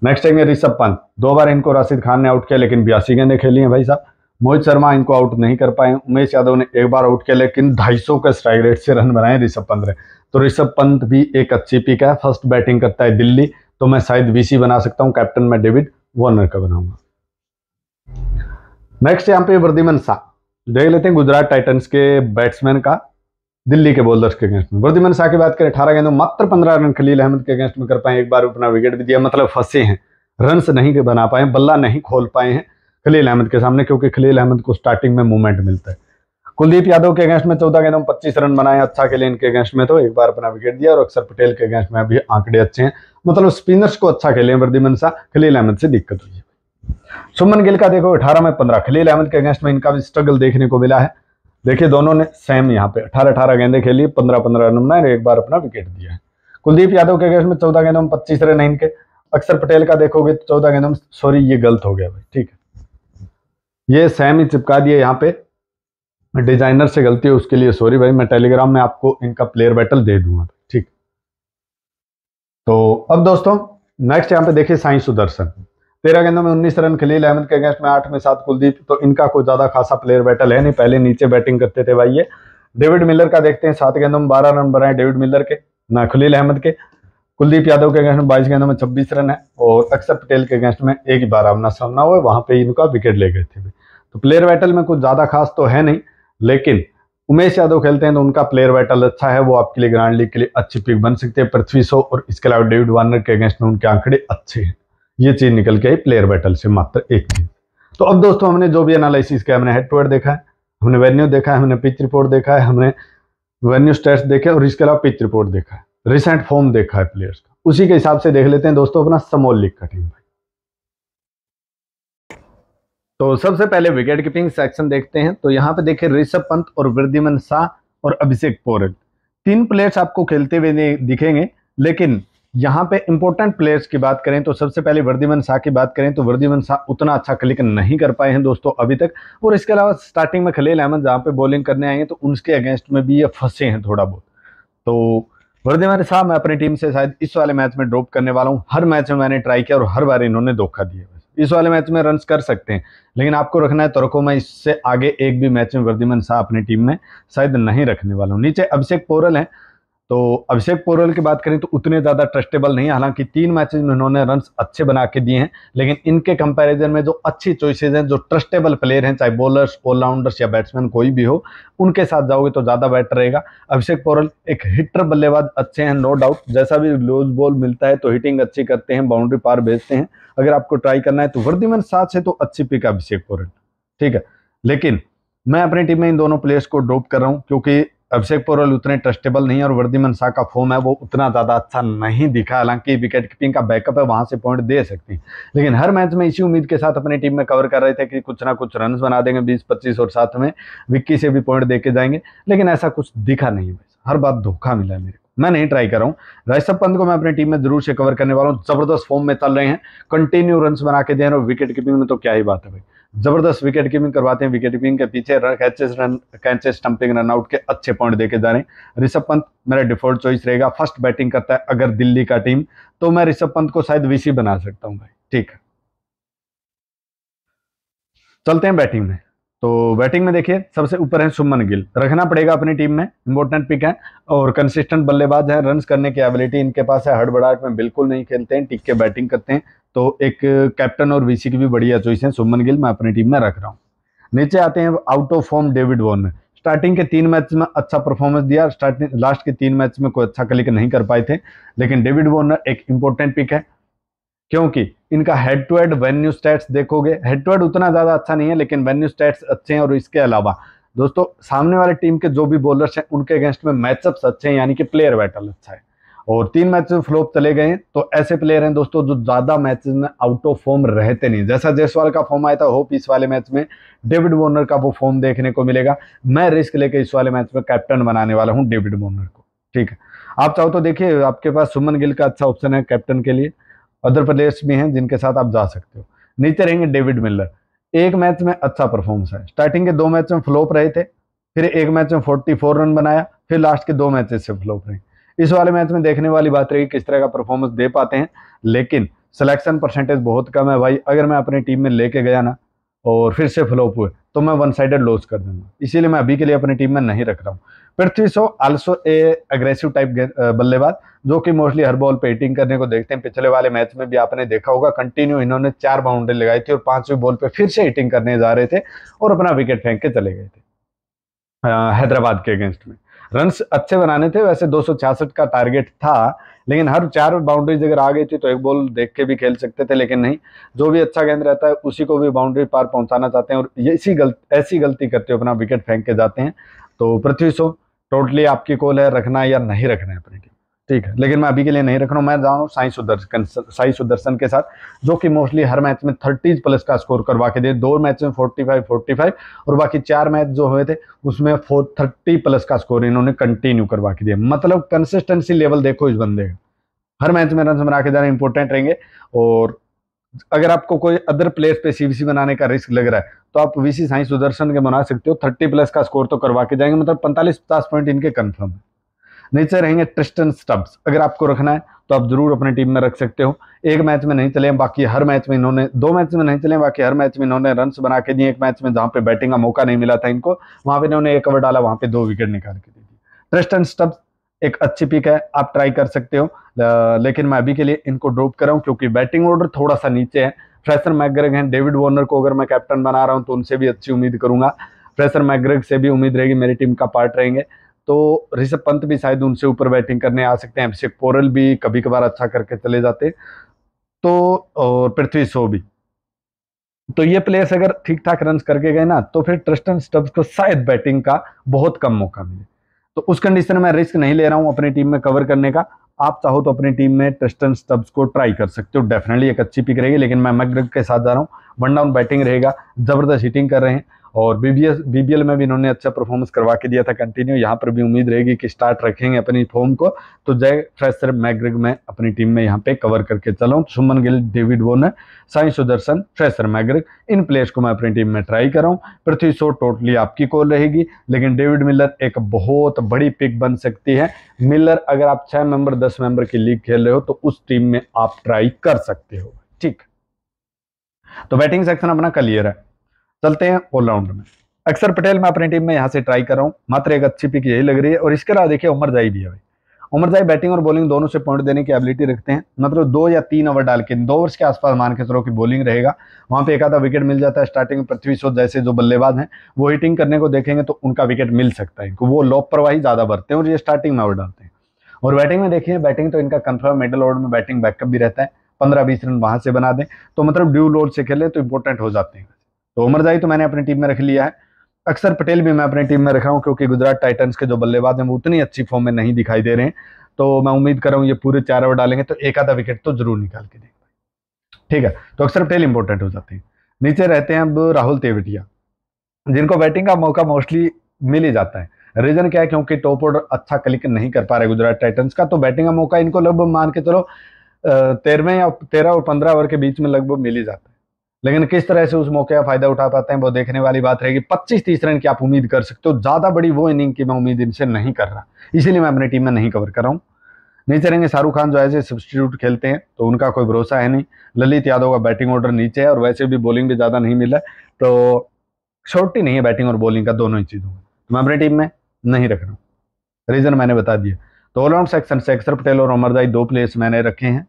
नेक्स्ट आएंगे ऋषभ पंत दो बार इनको राशिद खान ने आउट किया लेकिन बयासी गेंदे खेली हैं भाई साहब मोहित शर्मा इनको आउट नहीं कर पाए उमेश यादव ने एक बार आउट किया लेकिन ढाई के स्ट्राइक रेट से रन बनाए ऋषभ पंत ने तो ऋषभ पंत भी एक अच्छी पिक है फर्स्ट बैटिंग करता है दिल्ली तो मैं शायद वीसी बना सकता हूं कैप्टन मैं डेविड वॉर्नर का बनाऊंगा नेक्स्ट यहां पे वर्धिमन शाह देख लेते हैं गुजरात टाइटंस के बैट्समैन का दिल्ली के बॉलर्स के अगेंस्ट में वर्दिमन शाह की बात करें अठारह गेंदों मात्र पंद्रह रन खलील अहमद के अगेंस्ट में कर पाए एक बार अपना विकेट भी दिया मतलब फंसे हैं रन नहीं बना पाए बल्ला नहीं खोल पाए हैं खलील अहमद के सामने क्योंकि खलील अहमद को स्टार्टिंग में मूवमेंट मिलता है कुलदीप यादव के अगेंस्ट में चौदह गेंदों में पच्चीस रन बनाए अच्छा खेले इनके अगेंस्ट में तो एक बार अपना विकेट दिया और अक्सर पटेल के अगेंस्ट में अभी आंकड़े अच्छे हैं मतलब स्पिनर्स को अच्छा खेले वर्दीमन शाह खलील अहमद से दिक्कत हुई सुमन गिल का देखो अठारह में पंद्रह खलील अहमद के अगेंस्ट में इनका भी स्ट्रगल देखने को मिला है देखिए दोनों ने सेम यहाँ पे अठारह अठारह गेंदे खेली पंद्रह पंद्रह रन बनाए एक बार अपना विकेट दिया है कुलदीप यादव के अगेंस्ट में चौदह गेंदों में पच्चीस रन है इनके अक्सर पटेल का देखोगे तो चौदह गेंदों में सॉरी ये गलत हो गया भाई ठीक है ये सेम ही चिपका दिए यहाँ पे मैं डिज़ाइनर से गलती है उसके लिए सॉरी भाई मैं टेलीग्राम में आपको इनका प्लेयर बैटल दे दूंगा ठीक तो अब दोस्तों नेक्स्ट यहाँ पे देखिए साई सुदर्शन तेरह गेंदों में उन्नीस रन खलील अहमद के अगेंस्ट में आठ में सात कुलदीप तो इनका कोई ज़्यादा खासा प्लेयर बैटल है नहीं पहले नीचे बैटिंग करते थे भाई ये डेविड मिलर का देखते हैं सात गेंदों में बारह रन बनाए डेविड मिलर के ना खलील अहमद के कुलदीप यादव के अगेंस्ट में बाईस गेंदों में छब्बीस रन है और अक्षर पटेल के अगेंस्ट में एक ही बार अपना सामना हुआ वहां पे इनका विकेट ले गए थे तो प्लेयर बैटल में कुछ ज़्यादा खास तो है नहीं लेकिन उमेश यादव खेलते हैं तो उनका प्लेयर बैटल अच्छा है वो आपके लिए ग्रांड लीग के लिए अच्छी पिक बन सकते हैं पृथ्वी शो और इसके अलावा डेविड वार्नर के अगेंस्ट में उनके आंकड़े अच्छे हैं ये चीज़ निकल के आई प्लेयर बैटल से मात्र एक चीज़ तो अब दोस्तों हमने जो भी एनालिसिस किया हमने हेड टू हेड देखा है हमने वेन्यू देखा है हमने पिच रिपोर्ट देखा है हमने वेन्यू स्टेट्स देखे और इसके अलावा पिच रिपोर्ट देखा है रिसेंट फॉर्म देखा है प्लेयर्स का उसी के हिसाब से देख लेते हैं दोस्तों अपना समोल लीग का टीम भाई तो सबसे पहले विकेट कीपिंग सेक्शन देखते हैं तो यहाँ पे देखिए ऋषभ पंत और वृद्धिमन शाह और अभिषेक पोरेल तीन प्लेयर्स आपको खेलते हुए दिखेंगे लेकिन यहाँ पे इंपॉर्टेंट प्लेयर्स की बात करें तो सबसे पहले वर्धिमन शाह की बात करें तो वर्धिमन शाह उतना अच्छा क्लिक नहीं कर पाए हैं दोस्तों अभी तक और इसके अलावा स्टार्टिंग में खलील अहमद जहाँ पे बॉलिंग करने आएंगे तो उनके अगेंस्ट में भी ये फंसे हैं थोड़ा बहुत तो वर्धिमन शाह मैं अपनी टीम से शायद इस वाले मैच में ड्रॉप करने वाला हूँ हर मैच में मैंने ट्राई किया और हर बार इन्होंने धोखा दिया इस वाले मैच में रन कर सकते हैं लेकिन आपको रखना है तरको में इससे आगे एक भी मैच में वर्धिमन शाह अपनी टीम में शायद नहीं रखने वाला हूँ नीचे अभिषेक पोरल हैं तो अभिषेक पोरल की बात करें तो उतने ज़्यादा ट्रस्टेबल नहीं है हालांकि तीन मैचेज में उन्होंने रन अच्छे बना के दिए हैं लेकिन इनके कंपैरिजन में जो अच्छी चॉइसेज हैं जो ट्रस्टेबल प्लेयर हैं चाहे बॉलर्स ऑलराउंडर्स या बैट्समैन कोई भी हो उनके साथ जाओगे तो ज़्यादा बेटर रहेगा अभिषेक पोरल एक हिटर बल्लेबाज अच्छे हैं नो डाउट जैसा भी लूज बॉल मिलता है तो हिटिंग अच्छी करते हैं बाउंड्री पार भेजते हैं अगर आपको ट्राई करना है तो वर्दीमन साथ है तो अच्छी पिक अभिषेक पोरल ठीक है लेकिन मैं अपनी टीम में इन दोनों प्लेयर्स को ड्रॉप कर रहा हूँ क्योंकि अभिषेक पोरल उतने ट्रस्टेबल नहीं और वर्धीमन शाह का फॉर्म है वो उतना ज़्यादा अच्छा नहीं दिखा हालांकि विकेट कीपिंग का बैकअप है वहाँ से पॉइंट दे सकती लेकिन हर मैच में इसी उम्मीद के साथ अपनी टीम में कवर कर रहे थे कि कुछ ना कुछ रन बना देंगे बीस पच्चीस और साथ में विक्की से भी पॉइंट दे के जाएंगे लेकिन ऐसा कुछ दिखा नहीं है हर बात धोखा मिला मेरे को मैं नहीं ट्राई कर रहा हूँ ऋषभ पंत को मैं अपनी टीम में जरूर से कवर करने वाला हूँ जबरदस्त फॉर्म में चल रहे हैं कंटिन्यू रन बना के दे रहे हैं और विकेट कीपिंग में तो क्या ही बात है भाई जबरदस्त विकेट कीपिंग करवाते हैं विकेट कीपिंग के पीछे catches run catches stumping out के अच्छे पॉइंट देके जा रहे हैं ऋषभ पंत मेरा डिफॉल्ट चॉइस रहेगा फर्स्ट बैटिंग करता है अगर दिल्ली का टीम तो मैं ऋषभ पंत को शायद वीसी बना सकता हूँ भाई ठीक है चलते हैं बैटिंग में तो बैटिंग में देखिए सबसे ऊपर है सुमन गिल रखना पड़ेगा अपनी टीम में इंपॉर्टेंट पिक है और कंसिस्टेंट बल्लेबाज है रन करने की एबिलिटी इनके पास है हड़बड़ाहट में बिल्कुल नहीं खेलते हैं टिक के बैटिंग करते हैं तो एक कैप्टन और वीसी की भी बढ़िया चॉइस है सुमन गिल मैं अपनी टीम में रख रहा हूँ नीचे आते हैं out of form David Warner starting के तीन मैच में अच्छा परफॉर्मेंस दिया स्टार्टिंग लास्ट के तीन मैच में कोई अच्छा क्लिक नहीं कर पाए थे लेकिन डेविड वॉर्नर एक इंपॉर्टेंट पिक है क्योंकि इनका head to head venue stats देखोगे हेड टू हेड उतना ज़्यादा अच्छा नहीं है लेकिन वेन्यू स्टैट्स अच्छे हैं और इसके अलावा दोस्तों सामने वाले टीम के जो भी बॉलर्स हैं उनके अगेंस्ट में मैचअप्स अच्छे हैं यानी कि प्लेयर बैटल अच्छा है और तीन में फ्लोप चले गए तो ऐसे प्लेयर हैं दोस्तों जो ज़्यादा मैचेस में आउट ऑफ फॉर्म रहते नहीं जैसा जयसवाल का फॉर्म आया था होप इस वाले मैच में डेविड वॉर्नर का वो फॉर्म देखने को मिलेगा मैं रिस्क लेके इस वाले मैच में कैप्टन बनाने वाला हूँ डेविड वॉर्नर को ठीक है आप चाहो तो देखिए आपके पास सुमन गिल का अच्छा ऑप्शन है कैप्टन के लिए अदर प्लेयर्स भी हैं जिनके साथ आप जा सकते हो नीचे रहेंगे डेविड मिलर एक मैच में अच्छा परफॉर्मेंस है स्टार्टिंग के दो मैच में फ्लोप रहे थे फिर एक मैच में 44 रन बनाया फिर लास्ट के दो मैचेस से फ्लोप रहे इस वाले मैच में देखने वाली बात रही किस तरह का परफॉर्मेंस दे पाते हैं लेकिन सिलेक्शन परसेंटेज बहुत कम है भाई अगर मैं अपनी टीम में लेके गया ना और फिर से फ्लॉप हुए तो मैं वन साइडेड लॉस कर दूंगा इसीलिए मैं अभी के लिए अपनी टीम में नहीं रख रहा हूँ Prithvi Shaw also a aggressive type बल्लेबाज जो कि मोस्टली हर बॉल पे हिटिंग करने को देखते हैं पिछले वाले मैच में भी आपने देखा होगा कंटिन्यू इन्होंने चार बाउंड्री लगाई थी और पांचवी बॉल पे फिर से हिटिंग करने जा रहे थे और अपना विकेट फेंक के चले गए थे हैदराबाद के अगेंस्ट में रन अच्छे बनाने थे वैसे दो का टारगेट था लेकिन हर चार बाउंड्रीज अगर आ गई थी तो एक बॉल देख के भी खेल सकते थे लेकिन नहीं जो भी अच्छा गेंद रहता है उसी को भी बाउंड्री पार पहुंचाना चाहते हैं और ये इसी गलत ऐसी गलती करते हो अपना विकेट फेंक के जाते हैं तो पृथ्वी सो टोटली आपकी कॉल है रखना या नहीं रखना है अपनी टीम ठीक है लेकिन मैं अभी के लिए नहीं रख रहा हूँ मैं जा रहा हूँ साई सुदर्शन साई सुदर्शन के साथ जो कि मोस्टली हर मैच में थर्टीज प्लस का स्कोर करवा के दे दो मैच में फोर्टी फाइव फोर्टी फाइव और बाकी चार मैच जो हुए थे उसमें फोर थर्टी प्लस का स्कोर इन्होंने कंटिन्यू करवा के दिया मतलब कंसिस्टेंसी लेवल देखो इस बंदे का हर मैच में रन बना के जाना इंपॉर्टेंट रहेंगे और अगर आपको कोई अदर प्लेयर्स पे सीवीसी बनाने का रिस्क लग रहा है तो आप वीसी साई सुदर्शन के बना सकते हो थर्टी प्लस का स्कोर तो करवा के जाएंगे मतलब पैंतालीस पचास पॉइंट इनके कन्फर्म है नीचे रहेंगे ट्रिस्टन स्टब्स अगर आपको रखना है तो आप जरूर अपने टीम में रख सकते हो एक मैच में नहीं चले बाकी हर मैच में इन्होंने दो मैच में नहीं चले बाकी हर मैच में इन्होंने रन बना के दिए एक मैच में जहां पे बैटिंग का मौका नहीं मिला था इनको वहां पर इन्होंने एक ओवर डाला वहाँ पे दो विकेट निकाल के दी ट्रिस्टन स्टब्स एक अच्छी पिक है आप ट्राई कर सकते हो लेकिन मैं अभी के लिए इनको ड्रॉप कर रहा हूँ क्योंकि बैटिंग ऑर्डर थोड़ा सा नीचे है फ्रेसर मैग्रेग हैं डेविड वॉर्नर को अगर मैं कैप्टन बना रहा हूँ तो उनसे भी अच्छी उम्मीद करूंगा फ्रेसर मैग्रेग से भी उम्मीद रहेगी मेरी टीम का पार्ट रहेंगे तो ऋषभ पंत भी शायद उनसे ऊपर बैटिंग करने आ सकते हैं अभिषेक पोरल भी कभी कभार अच्छा करके चले जाते तो और पृथ्वी शो भी तो ये प्लेयर्स अगर ठीक ठाक रन करके गए ना तो फिर ट्रस्टन स्टब्स को शायद बैटिंग का बहुत कम मौका मिले तो उस कंडीशन में रिस्क नहीं ले रहा हूं अपनी टीम में कवर करने का आप चाहो तो अपनी टीम में ट्रस्टन स्टब्स को ट्राई कर सकते हो डेफिनेटली एक अच्छी पिक रहेगी लेकिन मैं मैग्रग के साथ जा रहा हूँ वन डाउन बैटिंग रहेगा जबरदस्त हिटिंग कर रहे हैं और बीबीएस बीबीएल में भी इन्होंने अच्छा परफॉर्मेंस करवा के दिया था कंटिन्यू यहाँ पर भी उम्मीद रहेगी कि स्टार्ट रखेंगे अपनी फॉर्म को तो जय फ्रेसर मैग्रिग में अपनी टीम में यहाँ पे कवर करके चला हूँ Shubman Gill David Warner Sai Sudharsan Fraser McGurk इन प्लेयर्स को मैं अपनी टीम में ट्राई कराऊँ पृथ्वी शो टोटली आपकी कॉल रहेगी लेकिन डेविड मिलर एक बहुत बड़ी पिक बन सकती है मिलर अगर आप छः मेंबर दस मेंबर की लीग खेल रहे हो तो उस टीम में आप ट्राई कर सकते हो ठीक तो बैटिंग सेक्शन अपना क्लियर है चलते हैं ऑलराउंड में अक्सर पटेल मैं अपनी टीम में यहाँ से ट्राई कर रहा हूँ मात्र एक अच्छी पिक यही लग रही है और इसके अलावा देखिए उमर जाई भी है भाई उमर जाई बैटिंग और बॉलिंग दोनों से पॉइंट देने की एबिलिटी रखते हैं मतलब दो या तीन ओवर डाल के दो ओवर्स के आसपास मान के चलो कि बॉलिंग रहेगा वहाँ पे एक आधा विकेट मिल जाता है स्टार्टिंग में पृथ्वी शो जैसे जो बल्लेबाज हैं वो हिटिंग करने को देखेंगे तो उनका विकेट मिल सकता है वो लापरवाही ज़्यादा बढ़ते हैं और ये स्टार्टिंग में ओवर डालते हैं और बैटिंग में देखिए बैटिंग तो इनका कन्फर्म मिडल ओवर में बैटिंग बैकअप भी रहता है पंद्रह बीस रन वहाँ से बना दें तो मतलब ड्यू लोड से खेले तो इंपॉर्टेंट हो जाते हैं तो जाई तो मैंने अपनी टीम में रख लिया है अक्सर पटेल भी मैं अपनी टीम में रखा हूँ क्योंकि गुजरात टाइटन्स के जो बल्लेबाज हैं वो उतनी अच्छी फॉर्म में नहीं दिखाई दे रहे हैं तो मैं उम्मीद कर रहा हूँ ये पूरे चार ओवर डालेंगे तो एक आधा विकेट तो जरूर निकाल के देंगे ठीक है तो अक्सर पटेल इंपॉर्टेंट हो जाते हैं नीचे रहते हैं अब राहुल तेवटिया जिनको बैटिंग का मौका मोस्टली मिल ही जाता है रीजन क्या है क्योंकि टॉप ऑर्डर अच्छा क्लिक नहीं कर पा रहे गुजरात टाइटन्स का तो बैटिंग का मौका इनको लगभग मान के चलो तेरहवें या तेरह और पंद्रह ओवर के बीच में लगभग मिल ही जाता है लेकिन किस तरह से उस मौके का फायदा उठा पाते हैं वो देखने वाली बात रहेगी पच्चीस तीस रन की आप उम्मीद कर सकते हो ज़्यादा बड़ी वो इनिंग की मैं उम्मीद इनसे नहीं कर रहा इसीलिए मैं अपनी टीम में नहीं कवर कर रहा हूँ नीचे रहेंगे शाहरुख खान जो ऐसे सब्सटीट्यूट खेलते हैं तो उनका कोई भरोसा है नहीं ललित यादव का बैटिंग ऑर्डर नीचे है और वैसे भी बॉलिंग भी ज़्यादा नहीं मिला तो शॉर्ट ही नहीं है बैटिंग और बॉलिंग का दोनों ही चीज़ों में तो मैं अपनी टीम में नहीं रख रहा हूँ रीज़न मैंने बता दिया तो ऑलराउंड सेक्शन से अक्षर पटेल और अमरदाई दो प्लेयर्स मैंने रखे हैं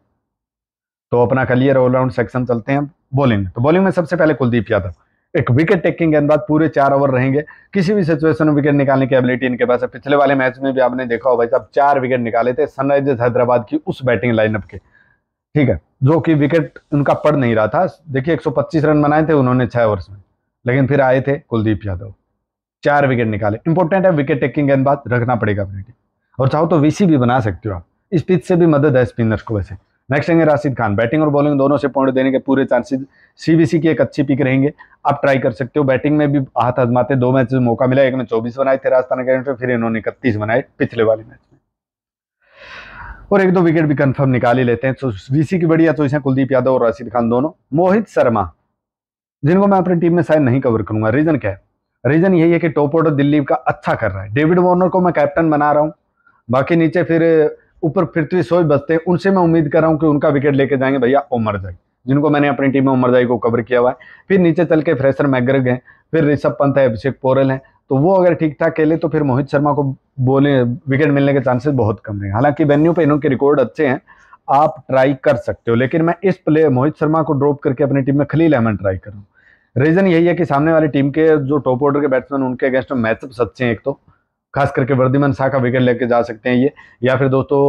तो अपना कलियर ऑलराउंड सेक्शन चलते हैं बॉलिंग तो बॉलिंग में सबसे पहले कुलदीप यादव एक विकेट टेकिंग के अंदर पूरे चार ओवर रहेंगे किसी भी सिचुएशन में विकेट निकालने की एबिलिटी इनके पास है पिछले वाले मैच में भी आपने देखा हो भाई साहब चार विकेट निकाले थे सनराइजर्स हैदराबाद की उस बैटिंग लाइनअप के ठीक है जो कि विकेट उनका पड़ नहीं रहा था देखिए एक रन बनाए थे उन्होंने छह ओवर में लेकिन फिर आए थे कुलदीप यादव चार विकेट निकाले इंपॉर्टेंट है विकेट टेकिंग के अंदर रखना पड़ेगा अपनी टीम और चाहो तो वीसी भी बना सकते हो आप इस पिच से भी मदद है स्पिनर्स को वैसे नेक्स्ट रहेंगे राशिद खान बैटिंग और बॉलिंग दोनों से पॉइंट देने के पूरे चांसेस सीबीसी की एक अच्छी पिक रहेंगे आप ट्राई कर सकते हो बैटिंग में भी हाथ आजमाते दो मैच में मौका मिला एक ने चौबीस बनाए थे राजस्थान के फिर इन्होंने इकतीस बनाए पिछले वाले मैच में और एक दो विकेट भी कंफर्म निकाल ही लेते हैं तो वीसी की बढ़िया चॉइस है कुलदीप यादव और राशिद खान दोनों मोहित शर्मा जिनको मैं अपनी टीम में शायद नहीं कवर करूंगा रीजन क्या है रीजन यही है कि टॉप ऑर्डर दिल्ली का अच्छा कर रहा है डेविड वॉर्नर को मैं कैप्टन बना रहा हूँ बाकी नीचे फिर ऊपर पृथ्वी तो सोच बसते हैं उनसे मैं उम्मीद कर रहा हूँ कि उनका विकेट लेके जाएंगे भैया ओमर जिनको मैंने अपनी टीम में उमर को कवर किया हुआ है फिर नीचे चल के फ्रेशर मैग्रग हैं फिर ऋषभ पंत है अभिषेक पोरल हैं तो वो अगर ठीक ठाक खेले तो फिर मोहित शर्मा को बोले विकेट मिलने के चांसेस बहुत कम रहे हालांकि वेन्यू पे इनके रिकॉर्ड अच्छे हैं आप ट्राई कर सकते हो लेकिन मैं इस प्लेयर मोहित शर्मा को ड्रॉप करके अपनी टीम में खलील अहमद ट्राई कर रहा हूँ रीज़न यही है कि सामने वाली टीम के जो टॉप ऑर्डर के बैट्समैन उनके अगेंस्ट में सच्चे अच्छे हैं एक तो खास करके वर्धिमान शाह का विकेट लेके जा सकते हैं ये या फिर दोस्तों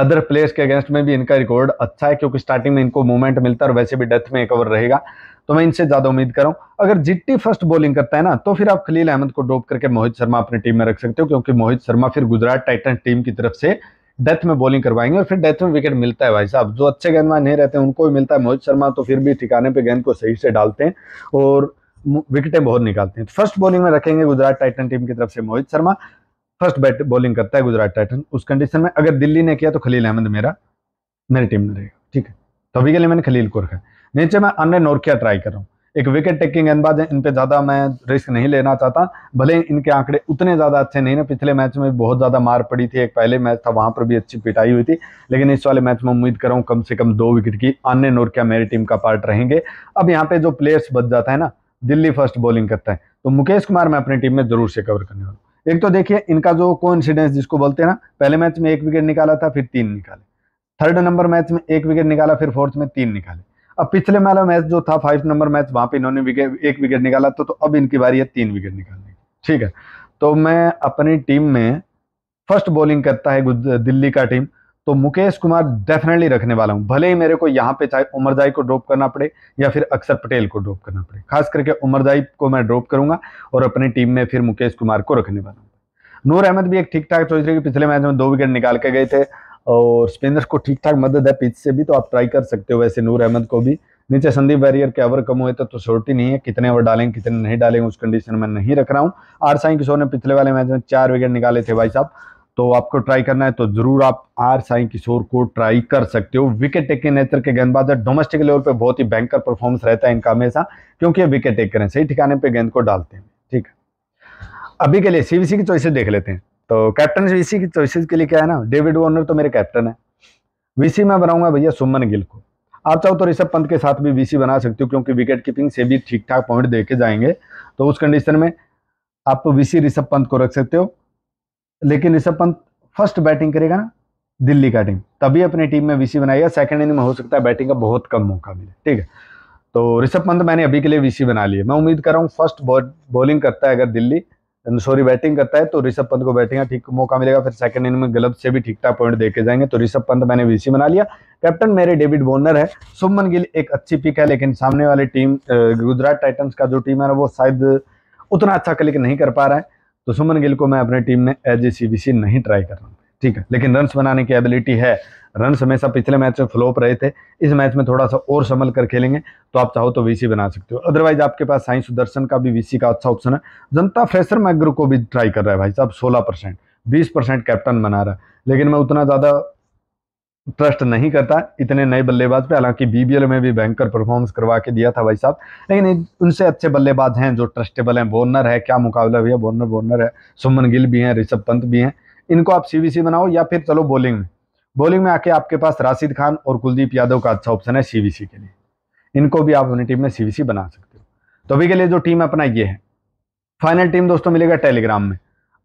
अदर प्लेयर्स के अगेंस्ट में भी इनका रिकॉर्ड अच्छा है क्योंकि स्टार्टिंग में इनको मूवमेंट मिलता है और वैसे भी डेथ में कवर रहेगा तो मैं इनसे ज़्यादा उम्मीद कर रहा हूँ अगर जिट्टी फर्स्ट बॉलिंग करता है ना तो फिर आप खलील अहमद को ड्रॉप करके मोहित शर्मा अपनी टीम में रख सकते हो क्योंकि मोहित शर्मा फिर गुजरात टाइटन टीम की तरफ से डेथ में बॉलिंग करवाएंगे और फिर डेथ में विकेट मिलता है भाई साहब जो अच्छे गेंदबाज नहीं रहते उनको भी मिलता है मोहित शर्मा तो फिर भी ठिकाने पर गेंद को सही से डालते हैं और विकेटें बहुत निकालते हैं तो फर्स्ट बॉलिंग में रखेंगे गुजरात टाइटन टीम की तरफ से Mohit Sharma first bat bowling करता है गुजरात टाइटन उस कंडीशन में अगर दिल्ली ने किया तो खलील अहमद मेरा मेरी टीम में रहेगा ठीक है तो अभी के लिए मैंने खलील को रखा नीचे मैं अन्य नोरकिया ट्राई कर रहा हूँ एक विकेट टेकिंग गेंदबाज है इन पर ज़्यादा मैं रिस्क नहीं लेना चाहता भले इनके आंकड़े उतने ज़्यादा अच्छे नहीं ना पिछले मैच में बहुत ज़्यादा मार पड़ी थी एक पहले मैच था वहाँ पर भी अच्छी पिटाई हुई थी लेकिन इस वाले मैच में उम्मीद कर रहा हूँ कम से कम दो विकेट की अन्य नोरकिया मेरी टीम का पार्ट रहेंगे अब यहाँ पे जो प्लेयर्स बच जाता है ना दिल्ली फर्स्ट बॉलिंग करता है तो मुकेश कुमार मैं अपनी टीम में जरूर से कवर करने वाला हूँ एक तो देखिए इनका जो को जिसको बोलते हैं ना पहले मैच में एक विकेट निकाला था फिर तीन निकाले थर्ड नंबर मैच में एक विकेट निकाला फिर फोर्थ में तीन निकाले अब पिछले वाला मैच जो था फाइव नंबर मैच वहां पे इन्होंने विकेट एक विकेट निकाला तो, तो अब इनकी बारी है तीन विकेट निकालने की ठीक है तो मैं अपनी टीम में फर्स्ट बॉलिंग करता है दिल्ली का टीम तो मुकेश कुमार डेफिनेटली रखने वाला हूं भले ही मेरे को यहां पे चाहे उमरदाई को ड्रॉप करना पड़े या फिर अक्षर पटेल को ड्रॉप करना पड़े खास करके उमरदाई को मैं ड्रॉप करूंगा और अपनी टीम में फिर मुकेश कुमार को रखने वाला हूँ नूर अहमद भी एक ठीक ठाक चौधरी के पिछले मैच में दो विकेट निकाल के गए थे और स्पिनर्स को ठीक ठाक मदद है पिच से भी तो आप ट्राई कर सकते हो वैसे नूर अहमद को भी नीचे संदीप वैरियर के ओवर कम हुए तो छोटी नहीं है कितने ओवर डालेंगे कितने नहीं डालेंगे उस कंडीशन में नहीं रख रहा हूँ आर साई किशोर ने पिछले वाले मैच में चार विकेट निकाले थे भाई साहब तो आपको ट्राई करना है तो जरूर आप आर साई किशोर को ट्राई कर सकते हो विकेट टेक के के गेंदबाज है डोमेस्टिक लेवल पे बहुत ही बैंकर परफॉर्मेंस रहता है इनका हमेशा क्योंकि ये विकेट टेकर हैं सही ठिकाने पे गेंद को डालते हैं ठीक है अभी के लिए सीबीसी की चॉइसेस देख लेते हैं तो कैप्टन वीसी की चॉइसेस के लिए क्या है ना डेविड वॉर्नर तो मेरे कैप्टन है वीसी में बनाऊंगा भैया सुमन गिल को आप चाहो तो ऋषभ पंत के साथ भी वीसी बना सकते हो क्योंकि विकेट कीपिंग से भी ठीक ठाक पॉइंट देके जाएंगे तो उस कंडीशन में आप वीसी ऋषभ पंत को रख सकते हो लेकिन ऋषभ पंत फर्स्ट बैटिंग करेगा ना दिल्ली का टीम तभी अपनी टीम में वीसी बनाएगा सेकंड इनिंग में हो सकता है बैटिंग का बहुत कम मौका मिले ठीक है तो ऋषभ पंत मैंने अभी के लिए वीसी बना लिया मैं उम्मीद कर रहा हूँ फर्स्ट बॉलिंग करता है अगर दिल्ली सॉरी बैटिंग करता है तो ऋषभ पंत को बैटिंग का ठीक मौका मिलेगा फिर सेकंड इनिंग में गलत से भी ठीक ठाक पॉइंट देके जाएंगे तो ऋषभ पंत मैंने वीसी बना लिया कैप्टन मेरे डेविड बोनर है सुमन गिल एक अच्छी पिक है लेकिन सामने वाली टीम गुजरात टाइटन्स का जो टीम है वो शायद उतना अच्छा क्लिक नहीं कर पा रहा है तो सुमन गिल को मैं अपने टीम में एज ए सी नहीं ट्राई कर रहा हूँ ठीक है लेकिन रन्स बनाने की एबिलिटी है रन्स हमेशा पिछले मैच में फ्लोप रहे थे इस मैच में थोड़ा सा और संभल कर खेलेंगे तो आप चाहो तो वीसी बना सकते हो अदरवाइज आपके पास साई सुदर्शन का भी वीसी का अच्छा ऑप्शन है जनता फ्रेशर मैग्रो को भी ट्राई कर रहा है भाई साहब सोलह परसेंट बीस परसेंट कैप्टन बना रहा है लेकिन मैं उतना ज़्यादा ट्रस्ट नहीं करता इतने नए बल्लेबाज पे हालांकि बीबीएल में भी भयंकर परफॉर्मेंस करवा के दिया था भाई साहब लेकिन उनसे अच्छे बल्लेबाज हैं जो ट्रस्टेबल हैं बोनर है क्या मुकाबला है बोनर बोनर है सुमन गिल भी हैं ऋषभ पंत भी हैं इनको आप सीबीसी बनाओ या फिर चलो बॉलिंग में बॉलिंग में आके आपके पास राशिद खान और कुलदीप यादव का अच्छा ऑप्शन है सीबीसी के लिए इनको भी आप अपनी टीम में सीबीसी बना सकते हो तो अभी के लिए जो टीम अपना ये है फाइनल टीम दोस्तों मिलेगा टेलीग्राम में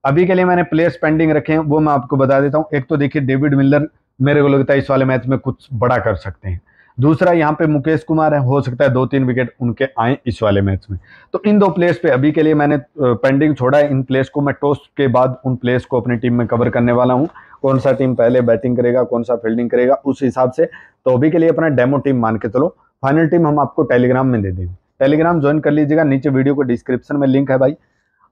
अभी के लिए मैंने प्लेयर्स पेंडिंग रखे हैं वो मैं आपको बता देता हूँ एक तो देखिए डेविड मिलर मेरे को लगता है इस वाले मैच में कुछ बड़ा कर सकते हैं दूसरा यहाँ पे मुकेश कुमार है हो सकता है दो तीन विकेट उनके आए इस वाले मैच में तो इन दो प्लेयर्स पे अभी के लिए मैंने पेंडिंग छोड़ा है इन प्लेयर्स को मैं टॉस के बाद उन प्लेयर्स को अपनी टीम में कवर करने वाला हूँ कौन सा टीम पहले बैटिंग करेगा कौन सा फील्डिंग करेगा उस हिसाब से तो अभी के लिए अपना डेमो टीम मान के चलो फाइनल टीम हम आपको टेलीग्राम में दे देंगे टेलीग्राम ज्वाइन कर लीजिएगा नीचे वीडियो को डिस्क्रिप्शन में लिंक है भाई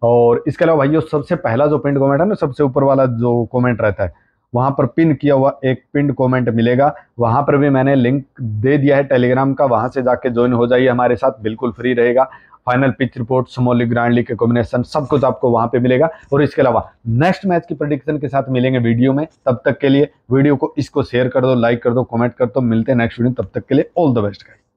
और इसके अलावा भाइयों सबसे पहला जो पेंट कमेंट है ना सबसे ऊपर वाला जो कमेंट रहता है वहां पर पिन किया हुआ एक पिन कमेंट मिलेगा वहां पर भी मैंने लिंक दे दिया है टेलीग्राम का वहां से जाके ज्वाइन हो जाइए हमारे साथ बिल्कुल फ्री रहेगा final pitch report small grand league के कॉम्बिनेशन सब कुछ आपको वहां पे मिलेगा और इसके अलावा नेक्स्ट मैच की प्रडिक्शन के साथ मिलेंगे वीडियो में तब तक के लिए वीडियो को इसको शेयर कर दो लाइक कर दो कॉमेंट कर दो मिलते हैं नेक्स्ट वीडियो तब तक के लिए ऑल द बेस्ट गाइड